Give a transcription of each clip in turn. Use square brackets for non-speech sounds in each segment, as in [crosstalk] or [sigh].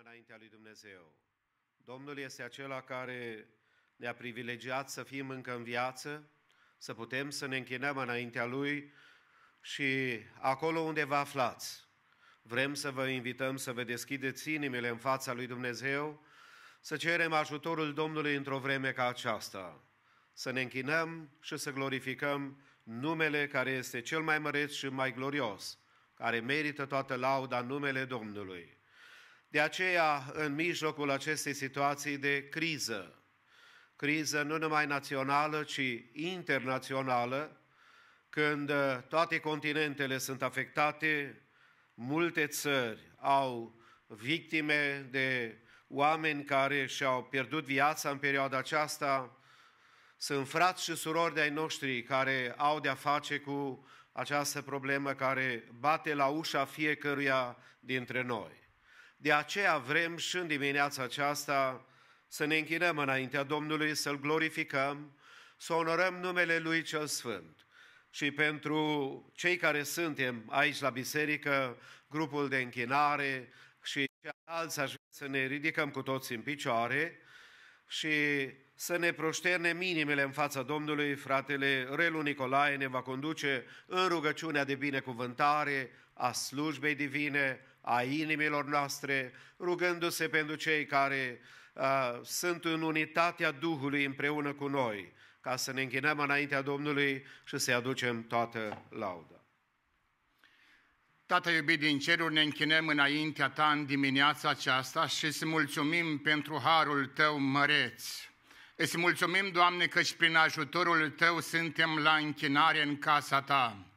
înaintea lui Dumnezeu. Domnul este acela care ne-a privilegiat să fim încă în viață, să putem să ne închinăm înaintea Lui și acolo unde vă aflați. Vrem să vă invităm să vă deschideți inimile în fața lui Dumnezeu, să cerem ajutorul Domnului într-o vreme ca aceasta, să ne închinăm și să glorificăm numele care este cel mai măreț și mai glorios, care merită toată lauda numele Domnului. De aceea, în mijlocul acestei situații de criză, criză nu numai națională, ci internațională, când uh, toate continentele sunt afectate, multe țări au victime de oameni care și-au pierdut viața în perioada aceasta, sunt frați și surori de-ai noștri care au de-a face cu această problemă care bate la ușa fiecăruia dintre noi. De aceea vrem și în dimineața aceasta să ne închinăm înaintea Domnului, să-L glorificăm, să onorăm numele Lui cel Sfânt. Și pentru cei care suntem aici la biserică, grupul de închinare și ceilalți aș vrea să ne ridicăm cu toți în picioare și să ne proșterne minimele în fața Domnului, fratele Relu Nicolae ne va conduce în rugăciunea de binecuvântare a slujbei divine, a inimilor noastre, rugându-se pentru cei care uh, sunt în unitatea Duhului împreună cu noi, ca să ne închinăm înaintea Domnului și să-i aducem toată lauda. Tată iubit din ceruri, ne închinăm înaintea Ta în dimineața aceasta și îți mulțumim pentru harul Tău măreț. Îți mulțumim, Doamne, căci prin ajutorul Tău suntem la închinare în casa Ta.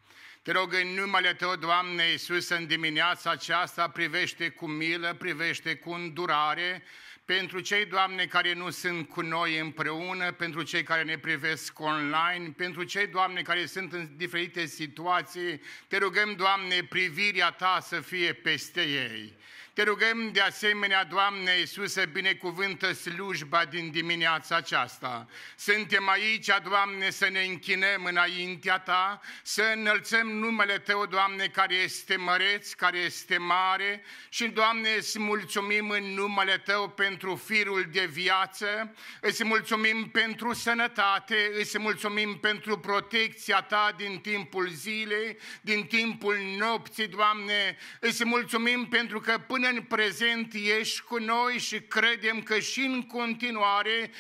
Te rog în numele Tău, Doamne Iisus, în dimineața aceasta, privește cu milă, privește cu îndurare, pentru cei, Doamne, care nu sunt cu noi împreună, pentru cei care ne privesc online, pentru cei, Doamne, care sunt în diferite situații, te rugăm, Doamne, privirea Ta să fie peste ei. Te rugăm de asemenea, Doamne Iisuse, binecuvântă slujba din dimineața aceasta. Suntem aici, Doamne, să ne închinăm înaintea Ta, să înălțăm numele Tău, Doamne, care este măreț, care este mare și, Doamne, îți mulțumim în numele Tău pentru firul de viață, îți mulțumim pentru sănătate, îți mulțumim pentru protecția Ta din timpul zilei, din timpul nopții, Doamne, îți mulțumim pentru că până Până în prezent ești cu noi și credem că și în continuare,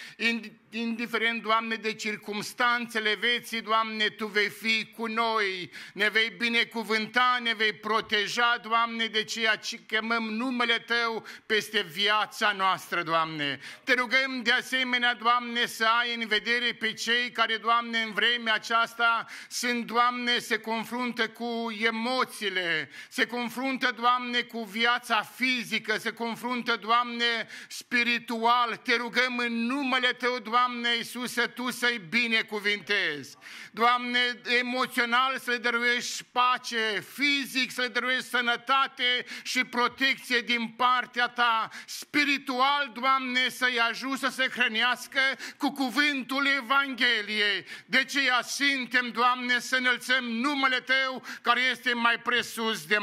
indiferent, Doamne, de circumstanțele vieții, Doamne, Tu vei fi cu noi, ne vei binecuvânta, ne vei proteja, Doamne, de ceea ce chemăm numele Tău peste viața noastră, Doamne. Te rugăm de asemenea, Doamne, să ai în vedere pe cei care, Doamne, în vremea aceasta sunt, Doamne, se confruntă cu emoțiile, se confruntă, Doamne, cu viața fizică, se confruntă, Doamne, spiritual. Te rugăm în numele Tău, Doamne, Doamne Iisuse, Tu să-i binecuvintezi. Doamne, emoțional să-i dăruiești pace, fizic să-i dăruiești sănătate și protecție din partea Ta. Spiritual, Doamne, să-i ajut să se hrănească cu cuvântul Evangheliei. De aceea suntem, Doamne, să înălțăm numele Tău care este mai presus de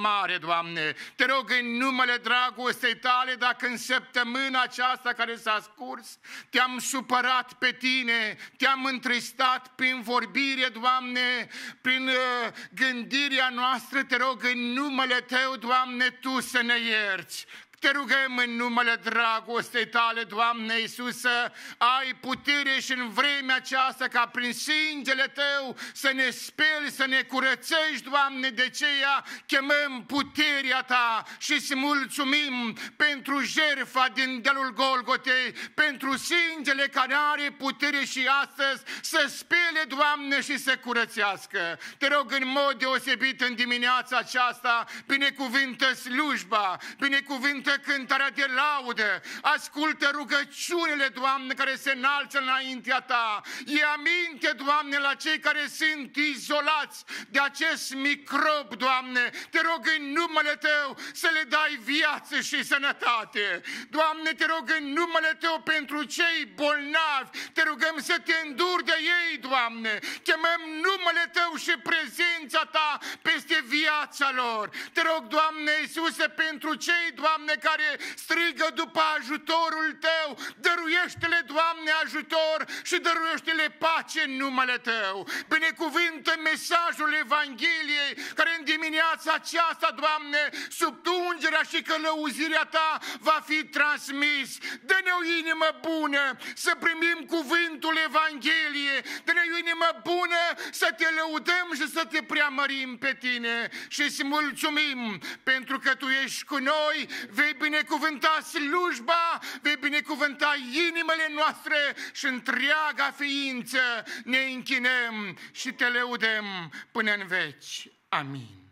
mare, Doamne. Te rog în numele dragostei Tale, dacă în săptămâna aceasta care s-a scurs, te-am supărat pe tine, te-am întristat prin vorbire, Doamne, prin uh, gândirea noastră, te rog, în numele Tău, Doamne, Tu să ne ierți. Te rugăm în numele dragostei tale, Doamne Iisusă, ai putere și în vremea aceasta ca prin sângele Tău să ne speli, să ne curățești, Doamne, de ceea chemăm puterea Ta și să mulțumim pentru jerfa din delul Golgotei, pentru sângele care are putere și astăzi să spele, Doamne, și să curățească. Te rog în mod deosebit în dimineața aceasta, binecuvântă slujba, binecuvântă ascultă cântarea de laudă, ascultă rugăciunile, Doamne, care se înalță înaintea Ta. E aminte, Doamne, la cei care sunt izolați de acest microb, Doamne. Te rog în numele Tău să le dai viață și sănătate. Doamne, te rog în numele Tău pentru cei bolnavi. Te rugăm să te înduri de ei, Doamne. Chemăm numele Tău și prezența Ta peste viața lor. Te rog, Doamne Iisuse, pentru cei, Doamne, care strigă după ajutorul Tău. Dăruiește-le, Doamne, ajutor și dăruiește-le pace în numele Tău. Binecuvântă mesajul Evangheliei care în dimineața aceasta, Doamne, sub tungerea și călăuzirea Ta va fi transmis. Dă-ne o inimă bună să primim cuvântul Evangheliei. Dă-ne o inimă bună să te lăudăm și să te preamărim pe Tine și să mulțumim pentru că Tu ești cu noi, vei binecuvânta slujba, vei binecuvânta inimile noastre și întreaga ființă ne închinăm și te leudem până în veci. Amin.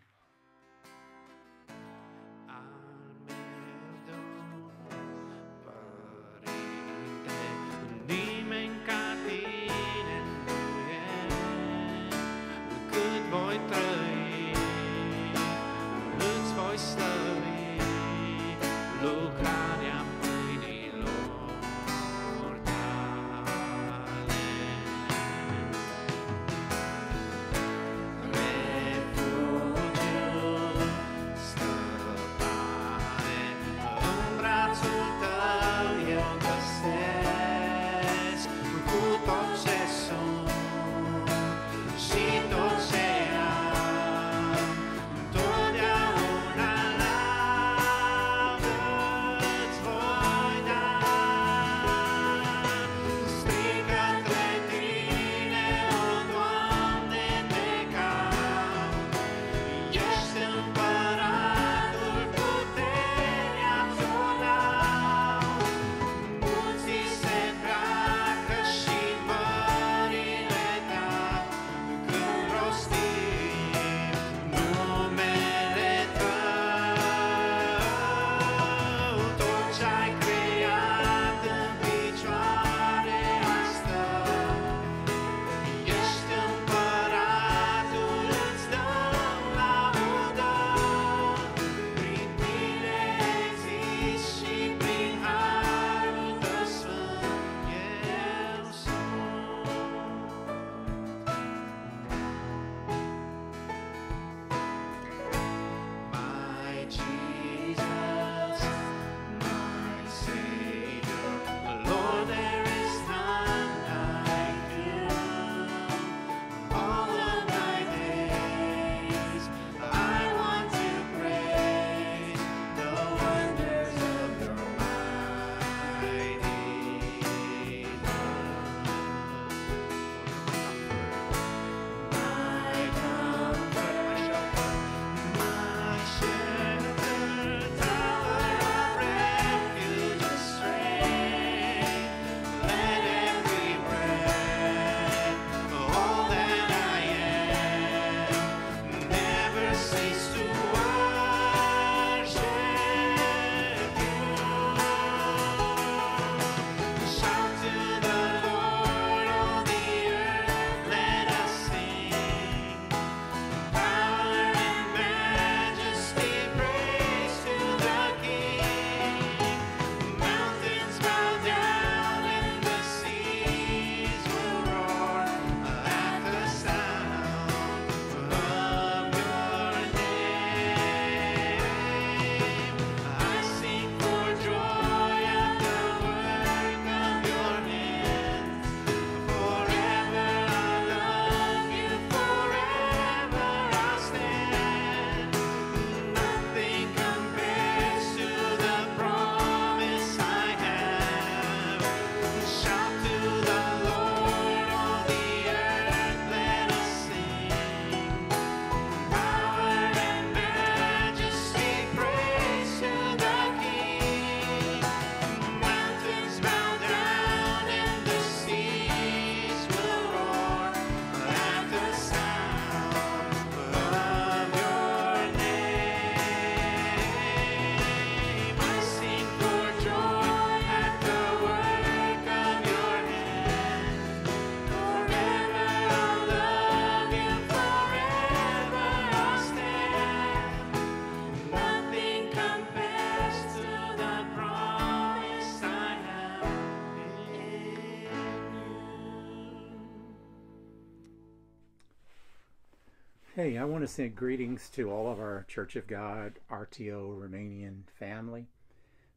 Hey, I want to send greetings to all of our Church of God RTO Romanian family.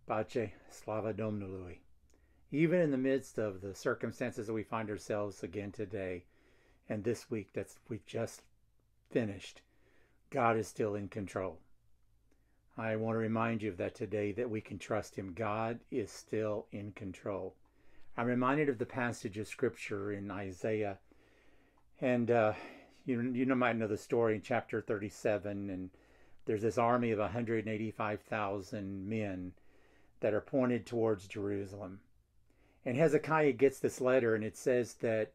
Pace, slava Domnului. Even in the midst of the circumstances that we find ourselves again today and this week that we just finished, God is still in control. I want to remind you of that today that we can trust him. God is still in control. I'm reminded of the passage of scripture in Isaiah and uh, you, you might know the story in chapter 37, and there's this army of 185,000 men that are pointed towards Jerusalem. And Hezekiah gets this letter, and it says that,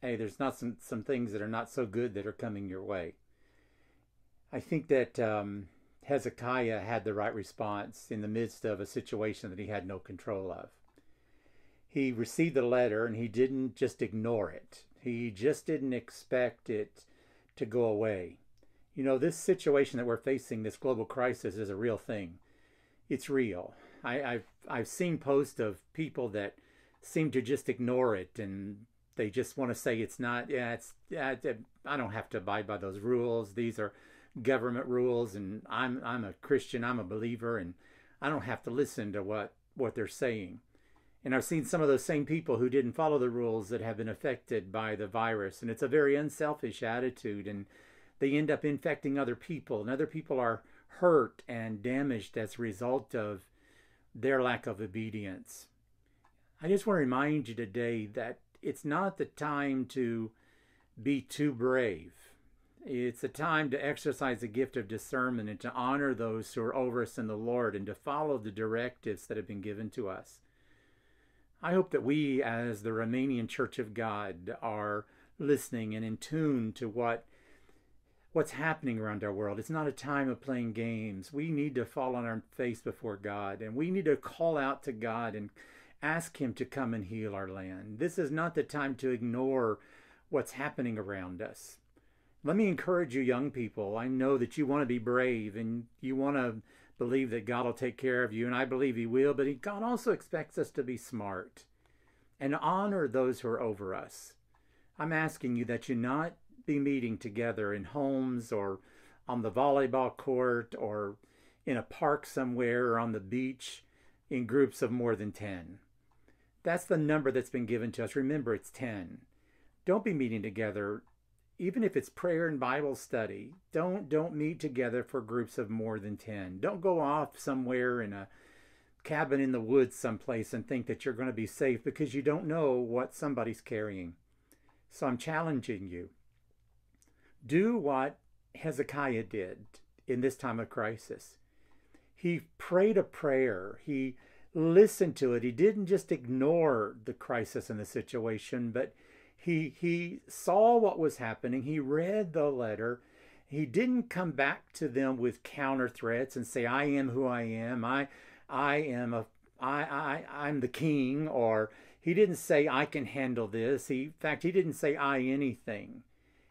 hey, there's not some, some things that are not so good that are coming your way. I think that um, Hezekiah had the right response in the midst of a situation that he had no control of. He received the letter and he didn't just ignore it. He just didn't expect it to go away. You know, this situation that we're facing, this global crisis, is a real thing. It's real. I, have I've seen posts of people that seem to just ignore it and they just want to say it's not. Yeah, it's yeah, I don't have to abide by those rules. These are government rules, and I'm I'm a Christian. I'm a believer, and I don't have to listen to what what they're saying. And I've seen some of those same people who didn't follow the rules that have been affected by the virus. And it's a very unselfish attitude. And they end up infecting other people. And other people are hurt and damaged as a result of their lack of obedience. I just want to remind you today that it's not the time to be too brave. It's a time to exercise the gift of discernment and to honor those who are over us in the Lord and to follow the directives that have been given to us. I hope that we, as the Romanian Church of God, are listening and in tune to what what's happening around our world. It's not a time of playing games. We need to fall on our face before God and we need to call out to God and ask him to come and heal our land. This is not the time to ignore what's happening around us. Let me encourage you young people. I know that you want to be brave and you want to believe that God will take care of you, and I believe He will, but he, God also expects us to be smart and honor those who are over us. I'm asking you that you not be meeting together in homes or on the volleyball court or in a park somewhere or on the beach in groups of more than 10. That's the number that's been given to us. Remember, it's 10. Don't be meeting together even if it's prayer and Bible study, don't don't meet together for groups of more than 10. Don't go off somewhere in a cabin in the woods someplace and think that you're going to be safe because you don't know what somebody's carrying. So I'm challenging you. Do what Hezekiah did in this time of crisis. He prayed a prayer. He listened to it. He didn't just ignore the crisis and the situation, but he, he saw what was happening. He read the letter. He didn't come back to them with counter threats and say, I am who I am. I, I am a, I, I, I'm the king. Or he didn't say, I can handle this. He, in fact, he didn't say, I anything.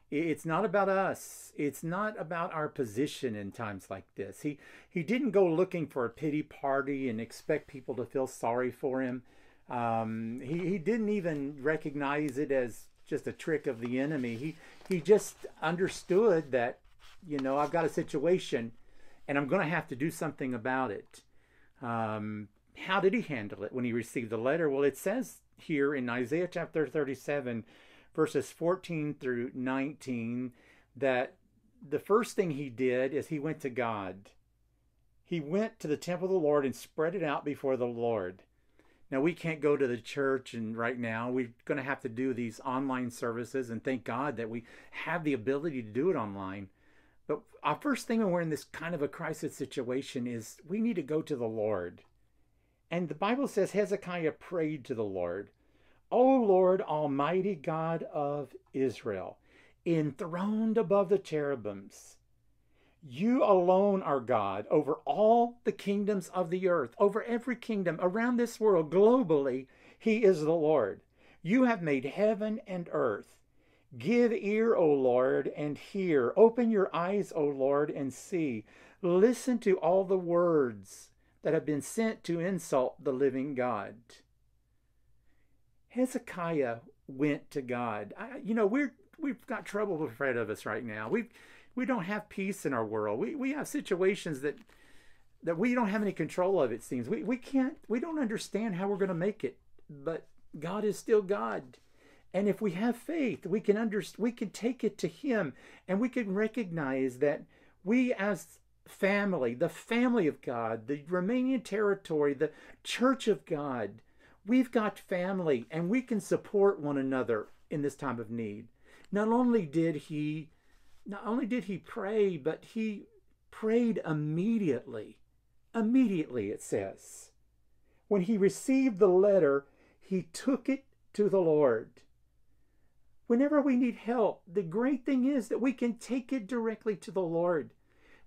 It's not about us. It's not about our position in times like this. He, he didn't go looking for a pity party and expect people to feel sorry for him. Um, he, he didn't even recognize it as just a trick of the enemy. He, he just understood that, you know, I've got a situation and I'm going to have to do something about it. Um, how did he handle it when he received the letter? Well, it says here in Isaiah chapter 37, verses 14 through 19, that the first thing he did is he went to God. He went to the temple of the Lord and spread it out before the Lord. Now we can't go to the church and right now we're going to have to do these online services and thank God that we have the ability to do it online. But our first thing when we're in this kind of a crisis situation is we need to go to the Lord. And the Bible says Hezekiah prayed to the Lord, O Lord, Almighty God of Israel, enthroned above the cherubims, you alone are God over all the kingdoms of the earth, over every kingdom around this world, globally. He is the Lord. You have made heaven and earth. Give ear, O Lord, and hear. Open your eyes, O Lord, and see. Listen to all the words that have been sent to insult the living God. Hezekiah went to God. I, you know, we're, we've got trouble with of us right now. We've, we don't have peace in our world. We, we have situations that that we don't have any control of, it seems. We, we can't, we don't understand how we're going to make it, but God is still God. And if we have faith, we can understand. we can take it to Him and we can recognize that we as family, the family of God, the Romanian territory, the church of God, we've got family and we can support one another in this time of need. Not only did He not only did he pray, but he prayed immediately. Immediately, it says. When he received the letter, he took it to the Lord. Whenever we need help, the great thing is that we can take it directly to the Lord.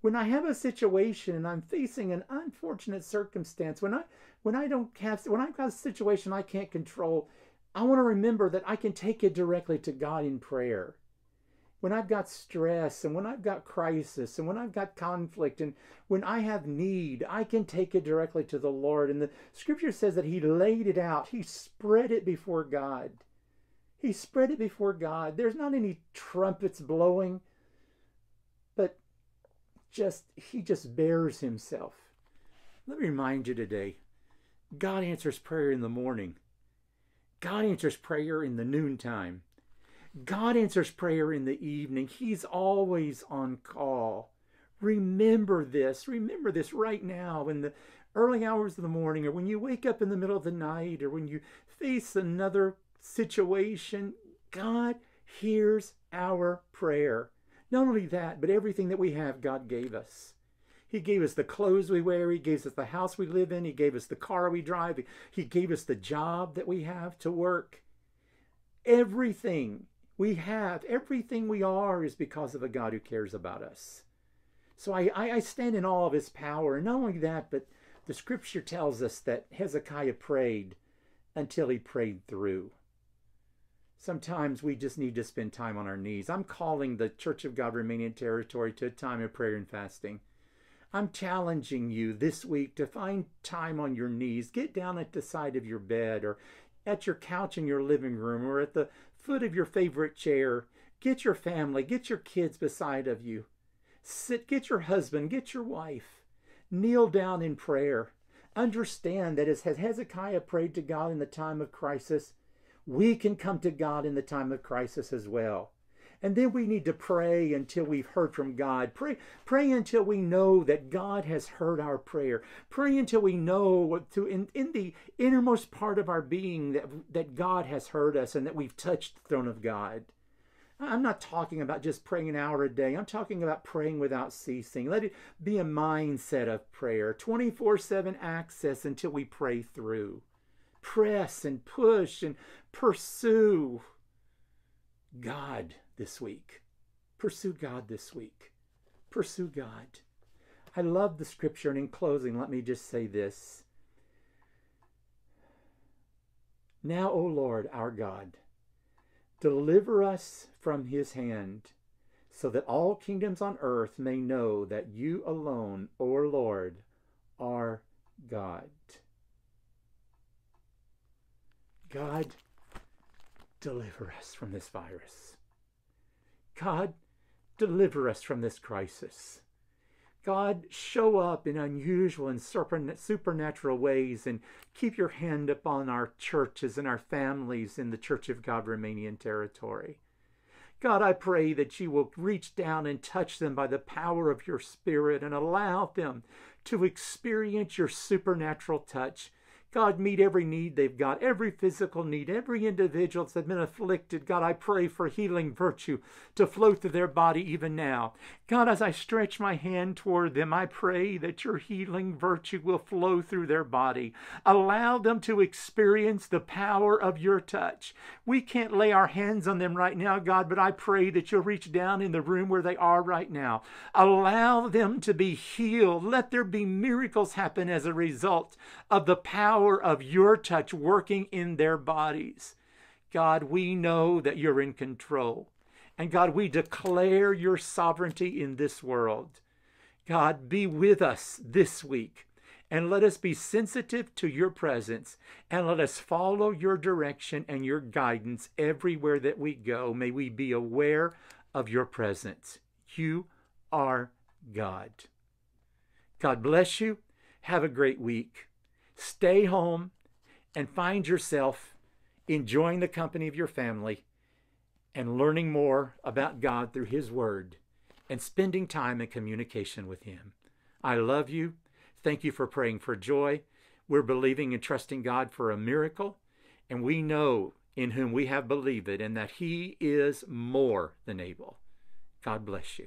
When I have a situation and I'm facing an unfortunate circumstance, when I when I don't have when I've got a situation I can't control, I want to remember that I can take it directly to God in prayer when I've got stress and when I've got crisis and when I've got conflict and when I have need, I can take it directly to the Lord. And the scripture says that He laid it out, He spread it before God. He spread it before God. There's not any trumpets blowing, but just He just bears Himself. Let me remind you today God answers prayer in the morning, God answers prayer in the noontime. God answers prayer in the evening. He's always on call. Remember this. Remember this right now in the early hours of the morning or when you wake up in the middle of the night or when you face another situation. God hears our prayer. Not only that, but everything that we have, God gave us. He gave us the clothes we wear. He gave us the house we live in. He gave us the car we drive. He gave us the job that we have to work. Everything we have everything we are is because of a God who cares about us. So I, I, stand in awe of his power. And not only that, but the scripture tells us that Hezekiah prayed until he prayed through. Sometimes we just need to spend time on our knees. I'm calling the Church of God Romanian Territory to a time of prayer and fasting. I'm challenging you this week to find time on your knees. Get down at the side of your bed or at your couch in your living room or at the foot of your favorite chair. Get your family, get your kids beside of you. Sit, get your husband, get your wife. Kneel down in prayer. Understand that as Hezekiah prayed to God in the time of crisis, we can come to God in the time of crisis as well. And then we need to pray until we've heard from God. Pray, pray until we know that God has heard our prayer. Pray until we know through in, in the innermost part of our being that, that God has heard us and that we've touched the throne of God. I'm not talking about just praying an hour a day. I'm talking about praying without ceasing. Let it be a mindset of prayer, 24 7 access until we pray through. Press and push and pursue God this week. Pursue God this week. Pursue God. I love the scripture, and in closing, let me just say this. Now, O Lord, our God, deliver us from his hand, so that all kingdoms on earth may know that you alone, O Lord, are God. God, deliver us from this virus. God, deliver us from this crisis. God, show up in unusual and supernatural ways and keep your hand upon our churches and our families in the Church of God Romanian territory. God, I pray that you will reach down and touch them by the power of your Spirit and allow them to experience your supernatural touch God, meet every need they've got, every physical need, every individual that's been afflicted. God, I pray for healing virtue to flow through their body even now. God, as I stretch my hand toward them, I pray that your healing virtue will flow through their body. Allow them to experience the power of your touch. We can't lay our hands on them right now, God, but I pray that you'll reach down in the room where they are right now. Allow them to be healed. Let there be miracles happen as a result of the power of your touch working in their bodies. God, we know that you're in control. And God, we declare your sovereignty in this world. God, be with us this week and let us be sensitive to your presence and let us follow your direction and your guidance everywhere that we go. May we be aware of your presence. You are God. God bless you. Have a great week. Stay home and find yourself enjoying the company of your family and learning more about God through His Word and spending time in communication with Him. I love you. Thank you for praying for joy. We're believing and trusting God for a miracle, and we know in whom we have believed it and that He is more than able. God bless you.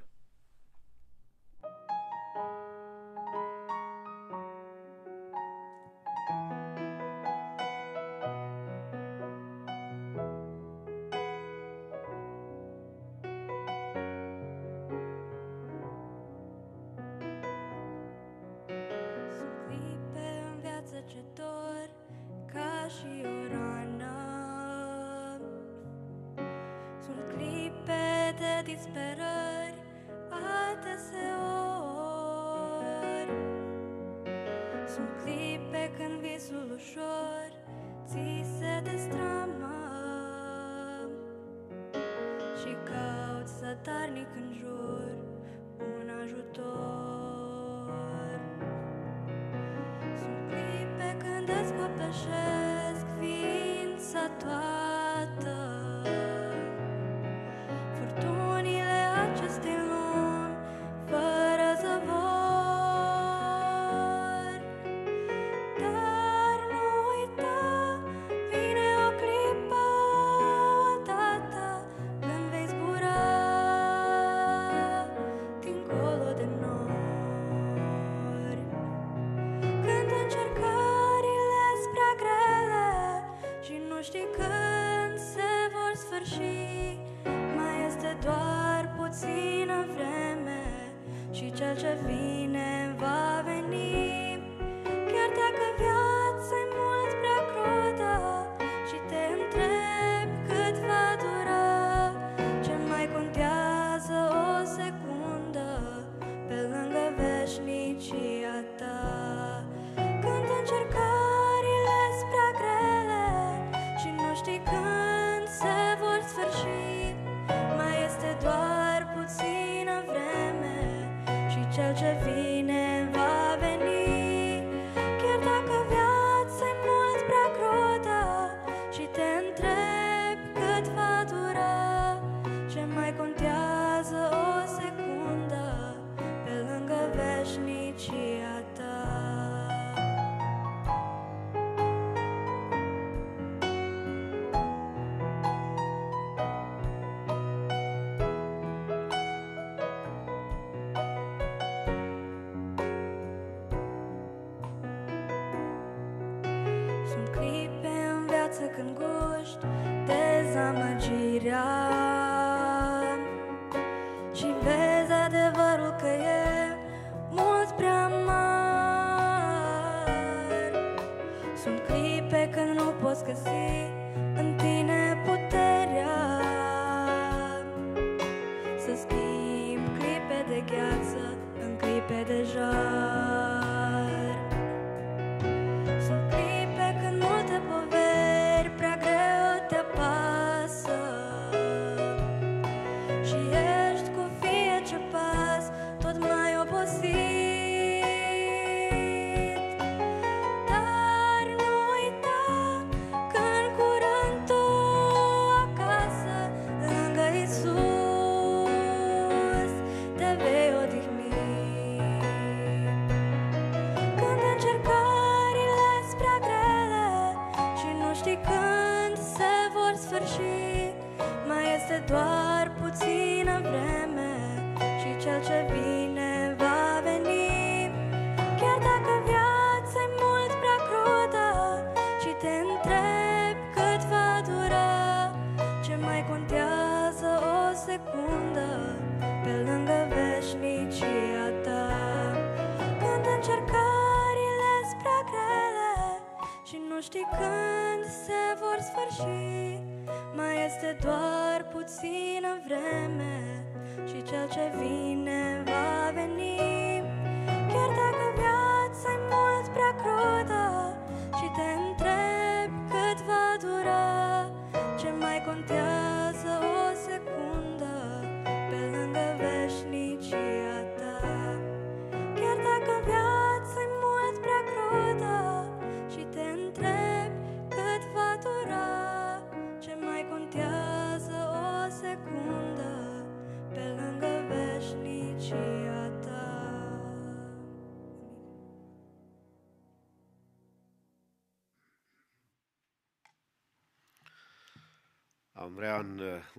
Sunt clipe când nu poți găsi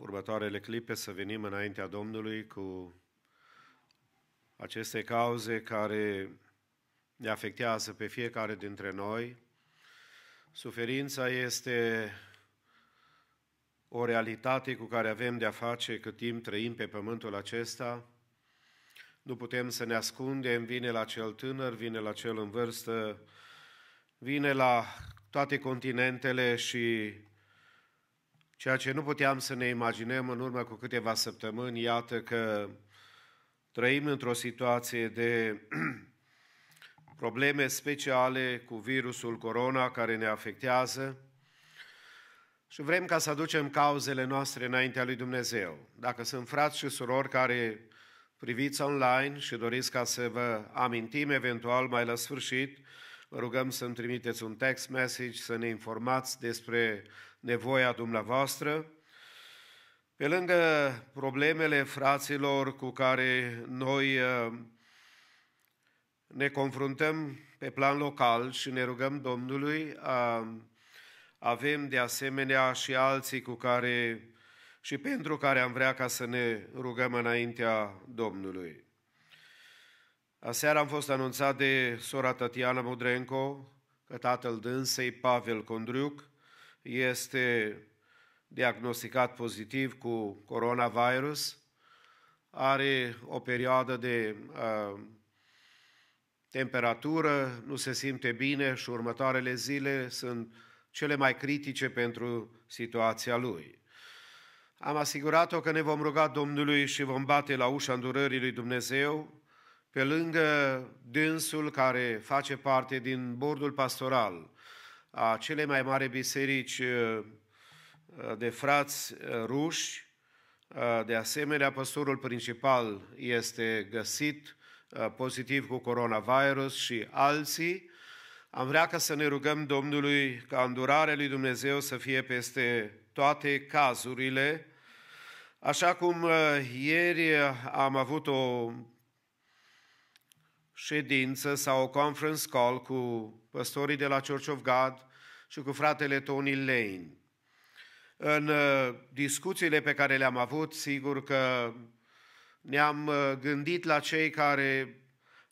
următoarele clipe să venim înaintea Domnului cu aceste cauze care ne afectează pe fiecare dintre noi. Suferința este o realitate cu care avem de-a face cât timp trăim pe pământul acesta. Nu putem să ne ascundem, vine la cel tânăr, vine la cel în vârstă, vine la toate continentele și Ceea ce nu puteam să ne imaginăm în urmă cu câteva săptămâni, iată că trăim într-o situație de [clears throat] probleme speciale cu virusul corona care ne afectează și vrem ca să aducem cauzele noastre înaintea lui Dumnezeu. Dacă sunt frați și surori care priviți online și doriți ca să vă amintim eventual mai la sfârșit, Vă rugăm să-mi trimiteți un text message, să ne informați despre nevoia dumneavoastră. Pe lângă problemele fraților cu care noi uh, ne confruntăm pe plan local și ne rugăm Domnului, uh, avem de asemenea și alții cu care și pentru care am vrea ca să ne rugăm înaintea Domnului. Aseară am fost anunțat de sora Tatiana Mudrenco că tatăl dânsei, Pavel Condriuc, este diagnosticat pozitiv cu coronavirus, are o perioadă de uh, temperatură, nu se simte bine și următoarele zile sunt cele mai critice pentru situația lui. Am asigurat-o că ne vom ruga Domnului și vom bate la ușa îndurării lui Dumnezeu pe lângă dânsul care face parte din bordul pastoral a cele mai mari biserici uh, uh, de frați uh, ruși, de asemenea, păstorul principal este găsit pozitiv cu coronavirus și alții. Am vrea ca să ne rugăm Domnului ca îndurarea lui Dumnezeu să fie peste toate cazurile. Așa cum ieri am avut o ședință sau o conference call cu păstorii de la Church of God și cu fratele Tony Lane. În uh, discuțiile pe care le-am avut, sigur că ne-am uh, gândit la cei care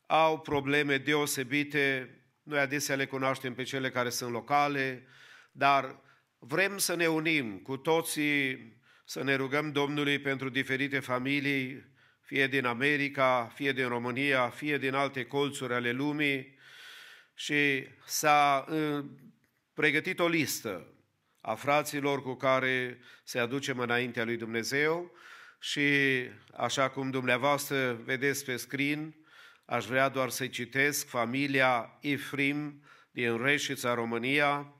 au probleme deosebite. Noi adesea le cunoaștem pe cele care sunt locale, dar vrem să ne unim cu toții, să ne rugăm Domnului pentru diferite familii, fie din America, fie din România, fie din alte colțuri ale lumii și s-a uh, pregătit o listă a fraților cu care se aducem înaintea lui Dumnezeu și așa cum dumneavoastră vedeți pe screen, aș vrea doar să citesc familia Ifrim din Reșița, România,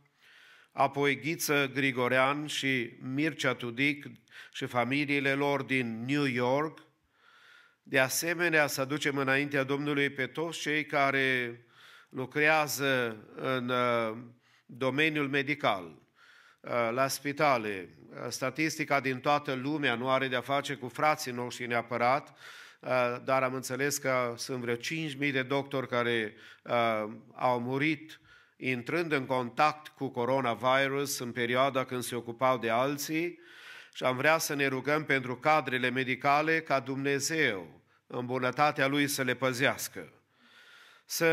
apoi Ghiță Grigorean și Mircea Tudic și familiile lor din New York, de asemenea, să aducem înaintea Domnului pe toți cei care lucrează în uh, domeniul medical, uh, la spitale. Statistica din toată lumea nu are de-a face cu frații noștri neapărat, uh, dar am înțeles că sunt vreo 5.000 de doctori care au murit intrând în contact cu coronavirus în perioada când se ocupau de alții, și am vrea să ne rugăm pentru cadrele medicale ca Dumnezeu, în bunătatea Lui, să le păzească. Să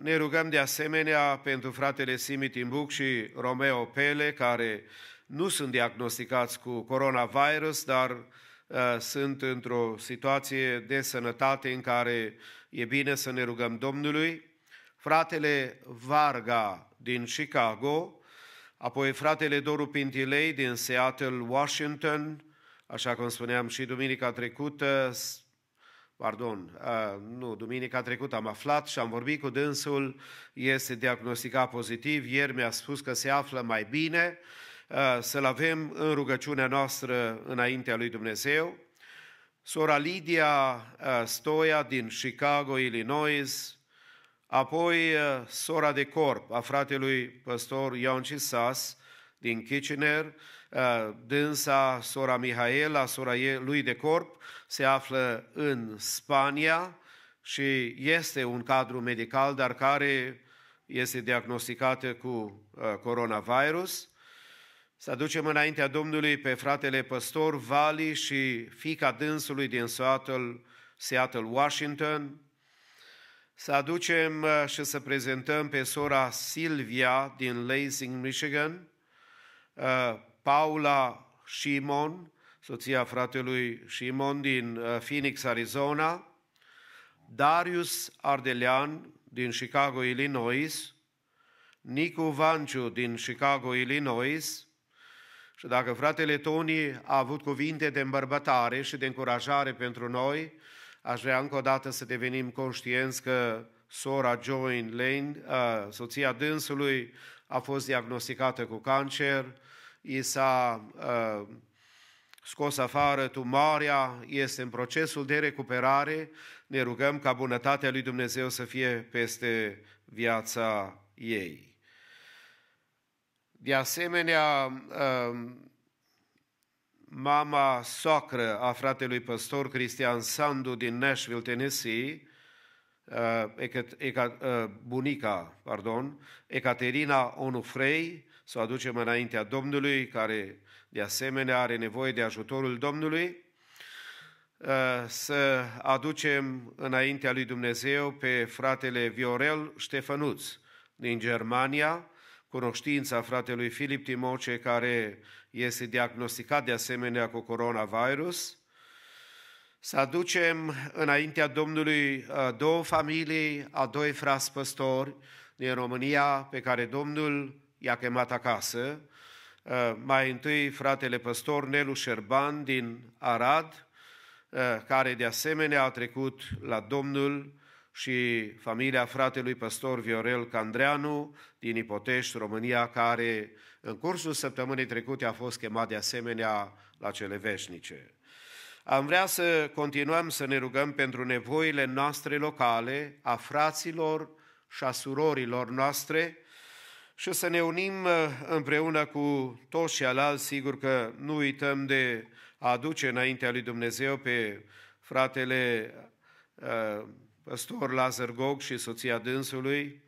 ne rugăm de asemenea pentru fratele Simi Timbuc și Romeo Pele, care nu sunt diagnosticați cu coronavirus, dar uh, sunt într-o situație de sănătate în care e bine să ne rugăm Domnului. Fratele Varga din Chicago, Apoi fratele Doru Pintilei din Seattle, Washington, așa cum spuneam și duminica trecută, pardon, nu, duminica trecută am aflat și am vorbit cu dânsul, este diagnosticat pozitiv, ieri mi-a spus că se află mai bine, să-l avem în rugăciunea noastră înaintea lui Dumnezeu. Sora Lidia Stoia din Chicago, Illinois, apoi uh, sora de corp a fratelui păstor Ion Cisas din Kitchener, uh, dânsa sora Mihaela, sora lui de corp, se află în Spania și este un cadru medical, dar care este diagnosticată cu uh, coronavirus. Să aducem înaintea Domnului pe fratele păstor Vali și fica dânsului din Seattle, Seattle Washington, să aducem uh, și să prezentăm pe sora Silvia din Lansing, Michigan, uh, Paula Shimon, soția fratelui Shimon din uh, Phoenix, Arizona, Darius Ardelean din Chicago, Illinois, Nicu Vanciu din Chicago, Illinois, și dacă fratele Tony a avut cuvinte de îmbărbătare și de încurajare pentru noi, Aș vrea încă o dată să devenim conștienți că sora Joan Lane, soția dânsului, a fost diagnosticată cu cancer, i s-a scos afară, tumarea este în procesul de recuperare, ne rugăm ca bunătatea lui Dumnezeu să fie peste viața ei. De asemenea, mama soacră a fratelui păstor Cristian Sandu din Nashville, Tennessee, uh, uh, bunica, pardon, Ecaterina Onufrei, să o aducem înaintea Domnului, care de asemenea are nevoie de ajutorul Domnului, uh, să aducem înaintea lui Dumnezeu pe fratele Viorel Ștefănuț din Germania, cunoștința fratelui Filip Timoce, care este diagnosticat de asemenea cu coronavirus. Să aducem înaintea Domnului uh, două familii, a doi frați păstori din România pe care Domnul i-a chemat acasă. Uh, mai întâi fratele păstor Nelu Șerban din Arad, uh, care de asemenea a trecut la Domnul și familia fratelui păstor Viorel Candreanu din Ipotești, România, care în cursul săptămânii trecute a fost chemat de asemenea la cele veșnice. Am vrea să continuăm să ne rugăm pentru nevoile noastre locale, a fraților și a surorilor noastre și să ne unim uh, împreună cu toți ceilalți, sigur că nu uităm de a aduce înaintea lui Dumnezeu pe fratele uh, păstor Lazar Gog și soția dânsului,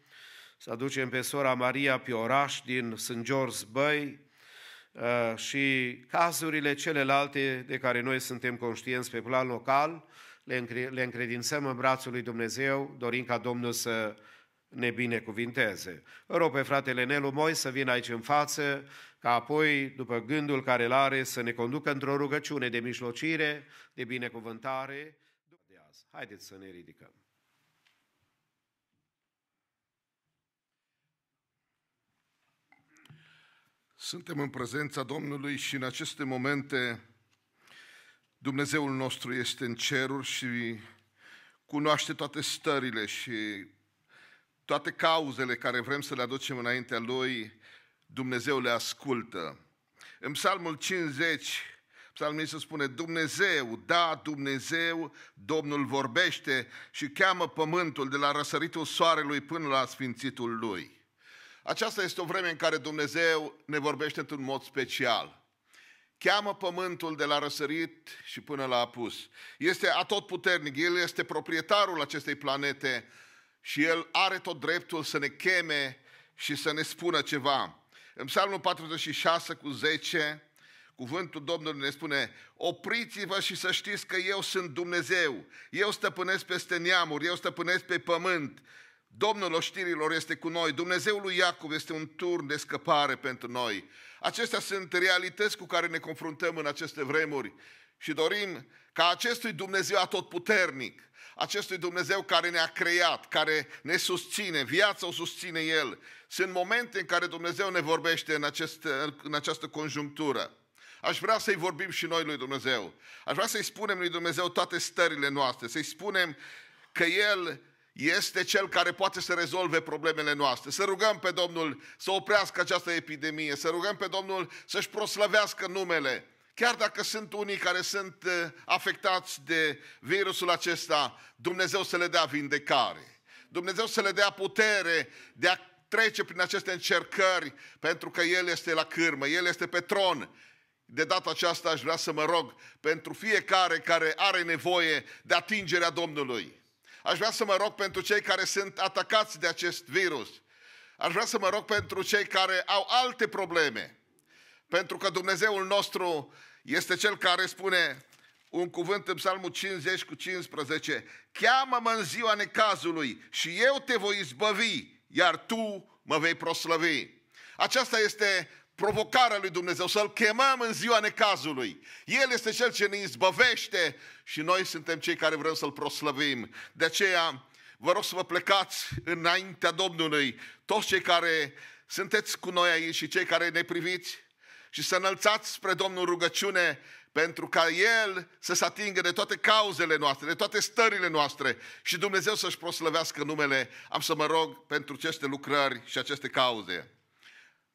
să aducem pe sora Maria Pioraș din St. George Băi uh, și cazurile celelalte de care noi suntem conștienți pe plan local, le încredințăm în brațul lui Dumnezeu, dorim ca Domnul să ne binecuvinteze. Rog pe fratele Nelu Moi să vină aici în față, ca apoi, după gândul care îl are, să ne conducă într-o rugăciune de mijlocire, de binecuvântare. Haideți să ne ridicăm. Suntem în prezența Domnului și în aceste momente Dumnezeul nostru este în ceruri și cunoaște toate stările și toate cauzele care vrem să le aducem înaintea Lui, Dumnezeu le ascultă. În Psalmul 50, Psalmul se spune, Dumnezeu, da, Dumnezeu, Domnul vorbește și cheamă pământul de la răsăritul soarelui până la sfințitul Lui. Aceasta este o vreme în care Dumnezeu ne vorbește într-un mod special. Cheamă pământul de la răsărit și până la apus. Este atotputernic, El este proprietarul acestei planete și El are tot dreptul să ne cheme și să ne spună ceva. În Psalmul 46 cu 10, Cuvântul Domnului ne spune, opriți-vă și să știți că eu sunt Dumnezeu, eu stăpânesc peste neamuri, eu stăpânesc pe pământ Domnul oștirilor este cu noi, Dumnezeul lui Iacov este un turn de scăpare pentru noi. Acestea sunt realități cu care ne confruntăm în aceste vremuri și dorim ca acestui Dumnezeu atotputernic, acestui Dumnezeu care ne-a creat, care ne susține, viața o susține El. Sunt momente în care Dumnezeu ne vorbește în, acest, în această conjunctură. Aș vrea să-i vorbim și noi lui Dumnezeu. Aș vrea să-i spunem lui Dumnezeu toate stările noastre, să-i spunem că El este cel care poate să rezolve problemele noastre. Să rugăm pe Domnul să oprească această epidemie, să rugăm pe Domnul să-și proslăvească numele. Chiar dacă sunt unii care sunt uh, afectați de virusul acesta, Dumnezeu să le dea vindecare. Dumnezeu să le dea putere de a trece prin aceste încercări, pentru că El este la cârmă, El este pe tron. De data aceasta aș vrea să mă rog pentru fiecare care are nevoie de atingerea Domnului. Aș vrea să mă rog pentru cei care sunt atacați de acest virus. Aș vrea să mă rog pentru cei care au alte probleme. Pentru că Dumnezeul nostru este cel care spune un cuvânt în Psalmul 50 cu 15. Cheamă-mă în ziua necazului și eu te voi izbăvi, iar tu mă vei proslăvi. Aceasta este provocarea lui Dumnezeu, să-L chemăm în ziua necazului. El este Cel ce ne izbăvește și noi suntem cei care vrem să-L proslăvim. De aceea, vă rog să vă plecați înaintea Domnului, toți cei care sunteți cu noi aici și cei care ne priviți, și să înălțați spre Domnul rugăciune pentru ca El să se atingă de toate cauzele noastre, de toate stările noastre și Dumnezeu să-și proslăvească numele. Am să mă rog pentru aceste lucrări și aceste cauze.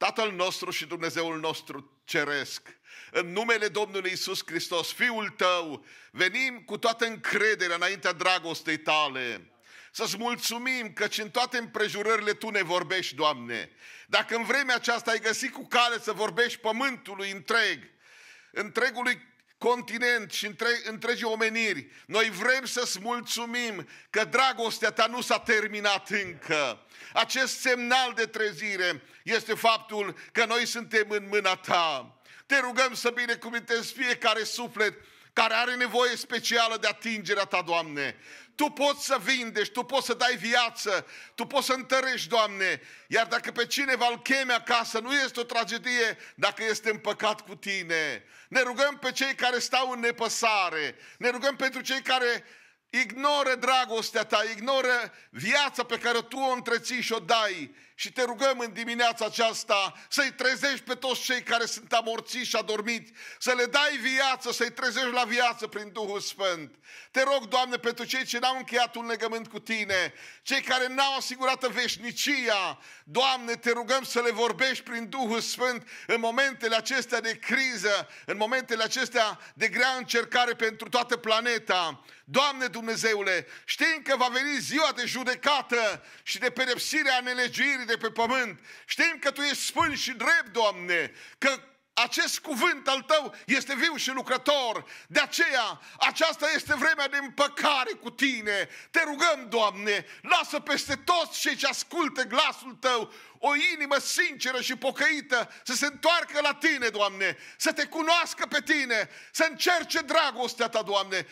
Tatăl nostru și Dumnezeul nostru ceresc, în numele Domnului Isus Hristos, Fiul tău, venim cu toată încrederea înaintea dragostei tale. Să-ți mulțumim căci în toate împrejurările Tu ne vorbești, Doamne. Dacă în vremea aceasta ai găsit cu cale să vorbești pământului întreg, întregului continent și între, întregi omeniri. Noi vrem să-ți mulțumim că dragostea ta nu s-a terminat încă. Acest semnal de trezire este faptul că noi suntem în mâna ta. Te rugăm să binecuvintezi fiecare suflet care are nevoie specială de atingerea ta, Doamne. Tu poți să vindești, Tu poți să dai viață, Tu poți să întărești, Doamne. Iar dacă pe cineva îl cheme acasă, nu este o tragedie dacă este împăcat cu Tine. Ne rugăm pe cei care stau în nepăsare, ne rugăm pentru cei care ignoră dragostea Ta, ignoră viața pe care Tu o întreții și o dai și te rugăm în dimineața aceasta să-i trezești pe toți cei care sunt amorțiți și adormiți, să le dai viață, să-i trezești la viață prin Duhul Sfânt. Te rog, Doamne, pentru cei ce n-au încheiat un legământ cu Tine, cei care n-au asigurată veșnicia, Doamne, te rugăm să le vorbești prin Duhul Sfânt în momentele acestea de criză, în momentele acestea de grea încercare pentru toată planeta. Doamne Dumnezeule, știm că va veni ziua de judecată și de pedepsirea nelegiuirii oamenii de pe pământ. Știm că Tu ești sfânt și drept, Doamne, că acest cuvânt al tău este viu și lucrător. De aceea, aceasta este vremea de împăcare cu tine. Te rugăm, Doamne, lasă peste toți cei ce ascultă glasul tău o inimă sinceră și pocăită să se întoarcă la tine, Doamne, să te cunoască pe tine, să încerce dragostea ta, Doamne,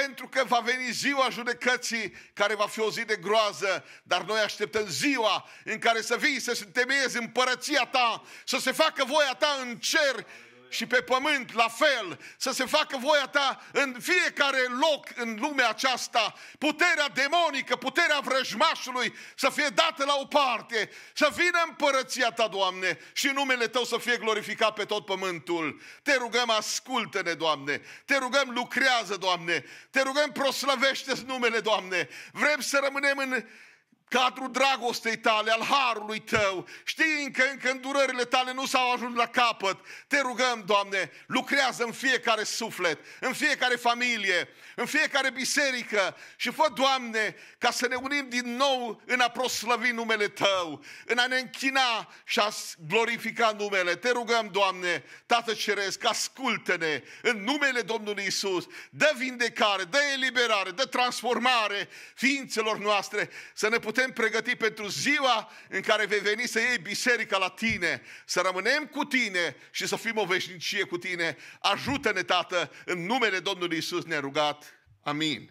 pentru că va veni ziua judecății, care va fi o zi de groază, dar noi așteptăm ziua în care să vii, să se temeiezi împărăția ta, să se facă voia ta în cer și pe pământ la fel, să se facă voia ta în fiecare loc în lumea aceasta, puterea demonică, puterea vrăjmașului să fie dată la o parte, să vină împărăția ta, Doamne, și numele tău să fie glorificat pe tot pământul. Te rugăm, ascultă-ne, Doamne, te rugăm, lucrează, Doamne, te rugăm, proslăvește numele, Doamne. Vrem să rămânem în cadrul dragostei tale, al harului tău, știind că încă îndurările tale nu s-au ajuns la capăt, te rugăm, Doamne, lucrează în fiecare suflet, în fiecare familie, în fiecare biserică și fă, Doamne, ca să ne unim din nou în a proslăvi numele Tău, în a ne închina și a glorifica numele. Te rugăm, Doamne, Tată Ceresc, ascultă-ne în numele Domnului Isus, dă vindecare, dă eliberare, dă transformare ființelor noastre, să ne putem putem pregăti pentru ziua în care vei veni să iei biserica la tine, să rămânem cu tine și să fim o veșnicie cu tine. Ajută-ne, Tată, în numele Domnului Isus ne-a rugat. Amin.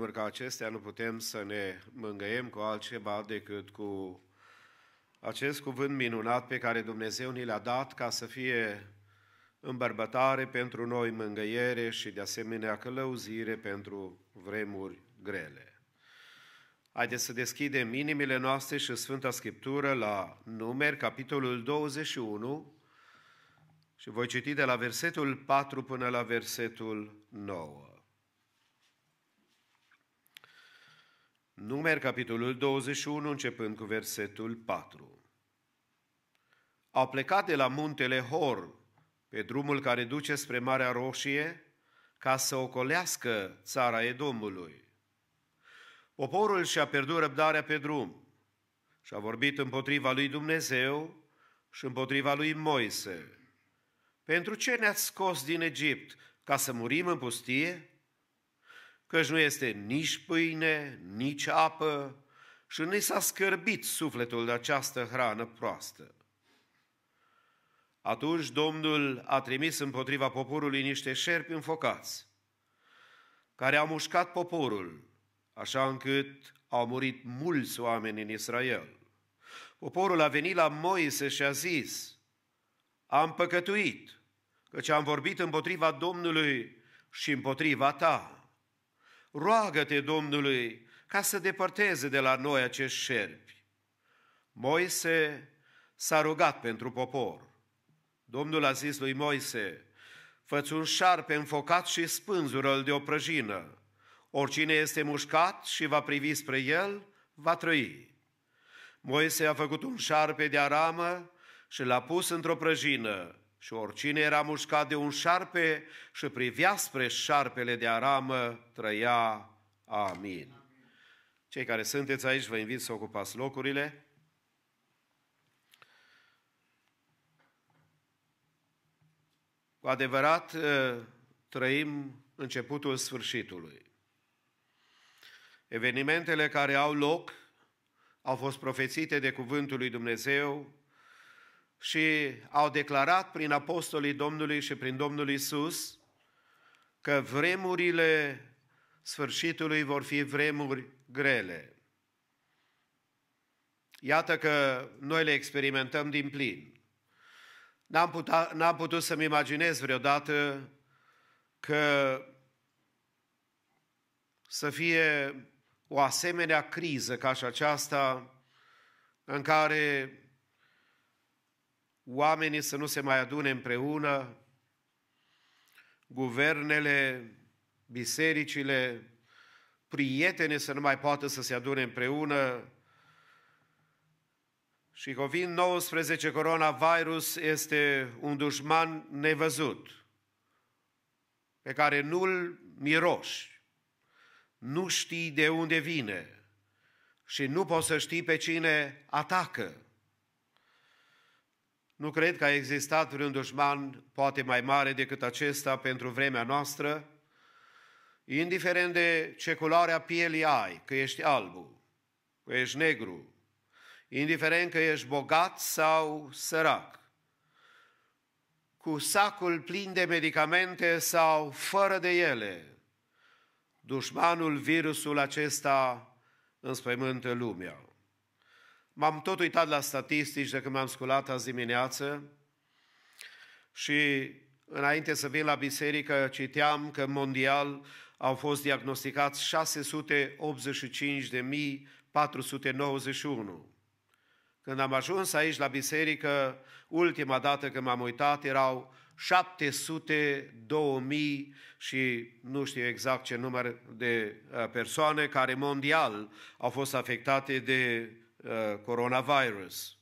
vremuri ca acestea nu putem să ne mângăiem cu altceva decât cu acest cuvânt minunat pe care Dumnezeu ni l-a dat ca să fie îmbărbătare pentru noi, mângăiere și de asemenea călăuzire pentru vremuri grele. Haideți să deschidem inimile noastre și Sfânta Scriptură la numeri, capitolul 21, și voi citi de la versetul 4 până la versetul 9. Numer capitolul 21, începând cu versetul 4. Au plecat de la muntele Hor, pe drumul care duce spre Marea Roșie, ca să ocolească țara Edomului. Poporul și-a pierdut răbdarea pe drum și a vorbit împotriva lui Dumnezeu și împotriva lui Moise. Pentru ce ne-ați scos din Egipt? Ca să murim în pustie? căci nu este nici pâine, nici apă și ne s-a scârbit sufletul de această hrană proastă. Atunci Domnul a trimis împotriva poporului niște șerpi înfocați, care au mușcat poporul, așa încât au murit mulți oameni în Israel. Poporul a venit la Moise și a zis, am păcătuit, căci am vorbit împotriva Domnului și împotriva ta roagă-te Domnului ca să depărteze de la noi acești șerpi. Moise s-a rugat pentru popor. Domnul a zis lui Moise, făți un șarpe înfocat și spânzură-l de o prăjină. Oricine este mușcat și va privi spre el, va trăi. Moise a făcut un șarpe de aramă și l-a pus într-o prăjină și oricine era mușcat de un șarpe și privea spre șarpele de aramă, trăia. Amin. Cei care sunteți aici, vă invit să ocupați locurile. Cu adevărat, ă, trăim începutul sfârșitului. Evenimentele care au loc au fost profețite de Cuvântul lui Dumnezeu și au declarat prin apostolii Domnului și prin Domnul Isus că vremurile sfârșitului vor fi vremuri grele. Iată că noi le experimentăm din plin. N-am, puta, n-am putut să-mi imaginez vreodată că să fie o asemenea criză ca și aceasta în care oamenii să nu se mai adune împreună, guvernele, bisericile, prietene să nu mai poată să se adune împreună. Și COVID-19, coronavirus, este un dușman nevăzut, pe care nu-l miroși, nu știi de unde vine și nu poți să știi pe cine atacă. Nu cred că a existat vreun dușman poate mai mare decât acesta pentru vremea noastră, indiferent de ce culoare a pielii ai, că ești albu, că ești negru, indiferent că ești bogat sau sărac, cu sacul plin de medicamente sau fără de ele, dușmanul virusul acesta înspăimântă lumea. M-am tot uitat la statistici de când m-am sculat azi dimineață și înainte să vin la biserică citeam că mondial au fost diagnosticați 685.491. Când am ajuns aici la biserică, ultima dată când m-am uitat erau 702.000 și nu știu exact ce număr de uh, persoane care mondial au fost afectate de Uh, coronavirus.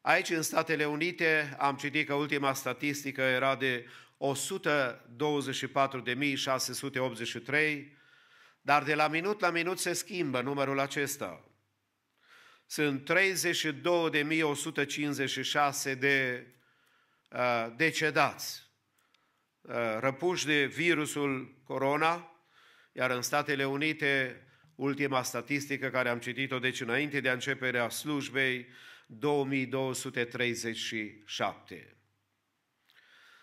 Aici, în Statele Unite, am citit că ultima statistică era de 124.683, dar de la minut la minut se schimbă numărul acesta. Sunt 32.156 de uh, decedați uh, răpuși de virusul corona, iar în Statele Unite ultima statistică care am citit-o, deci înainte de începerea slujbei, 2237.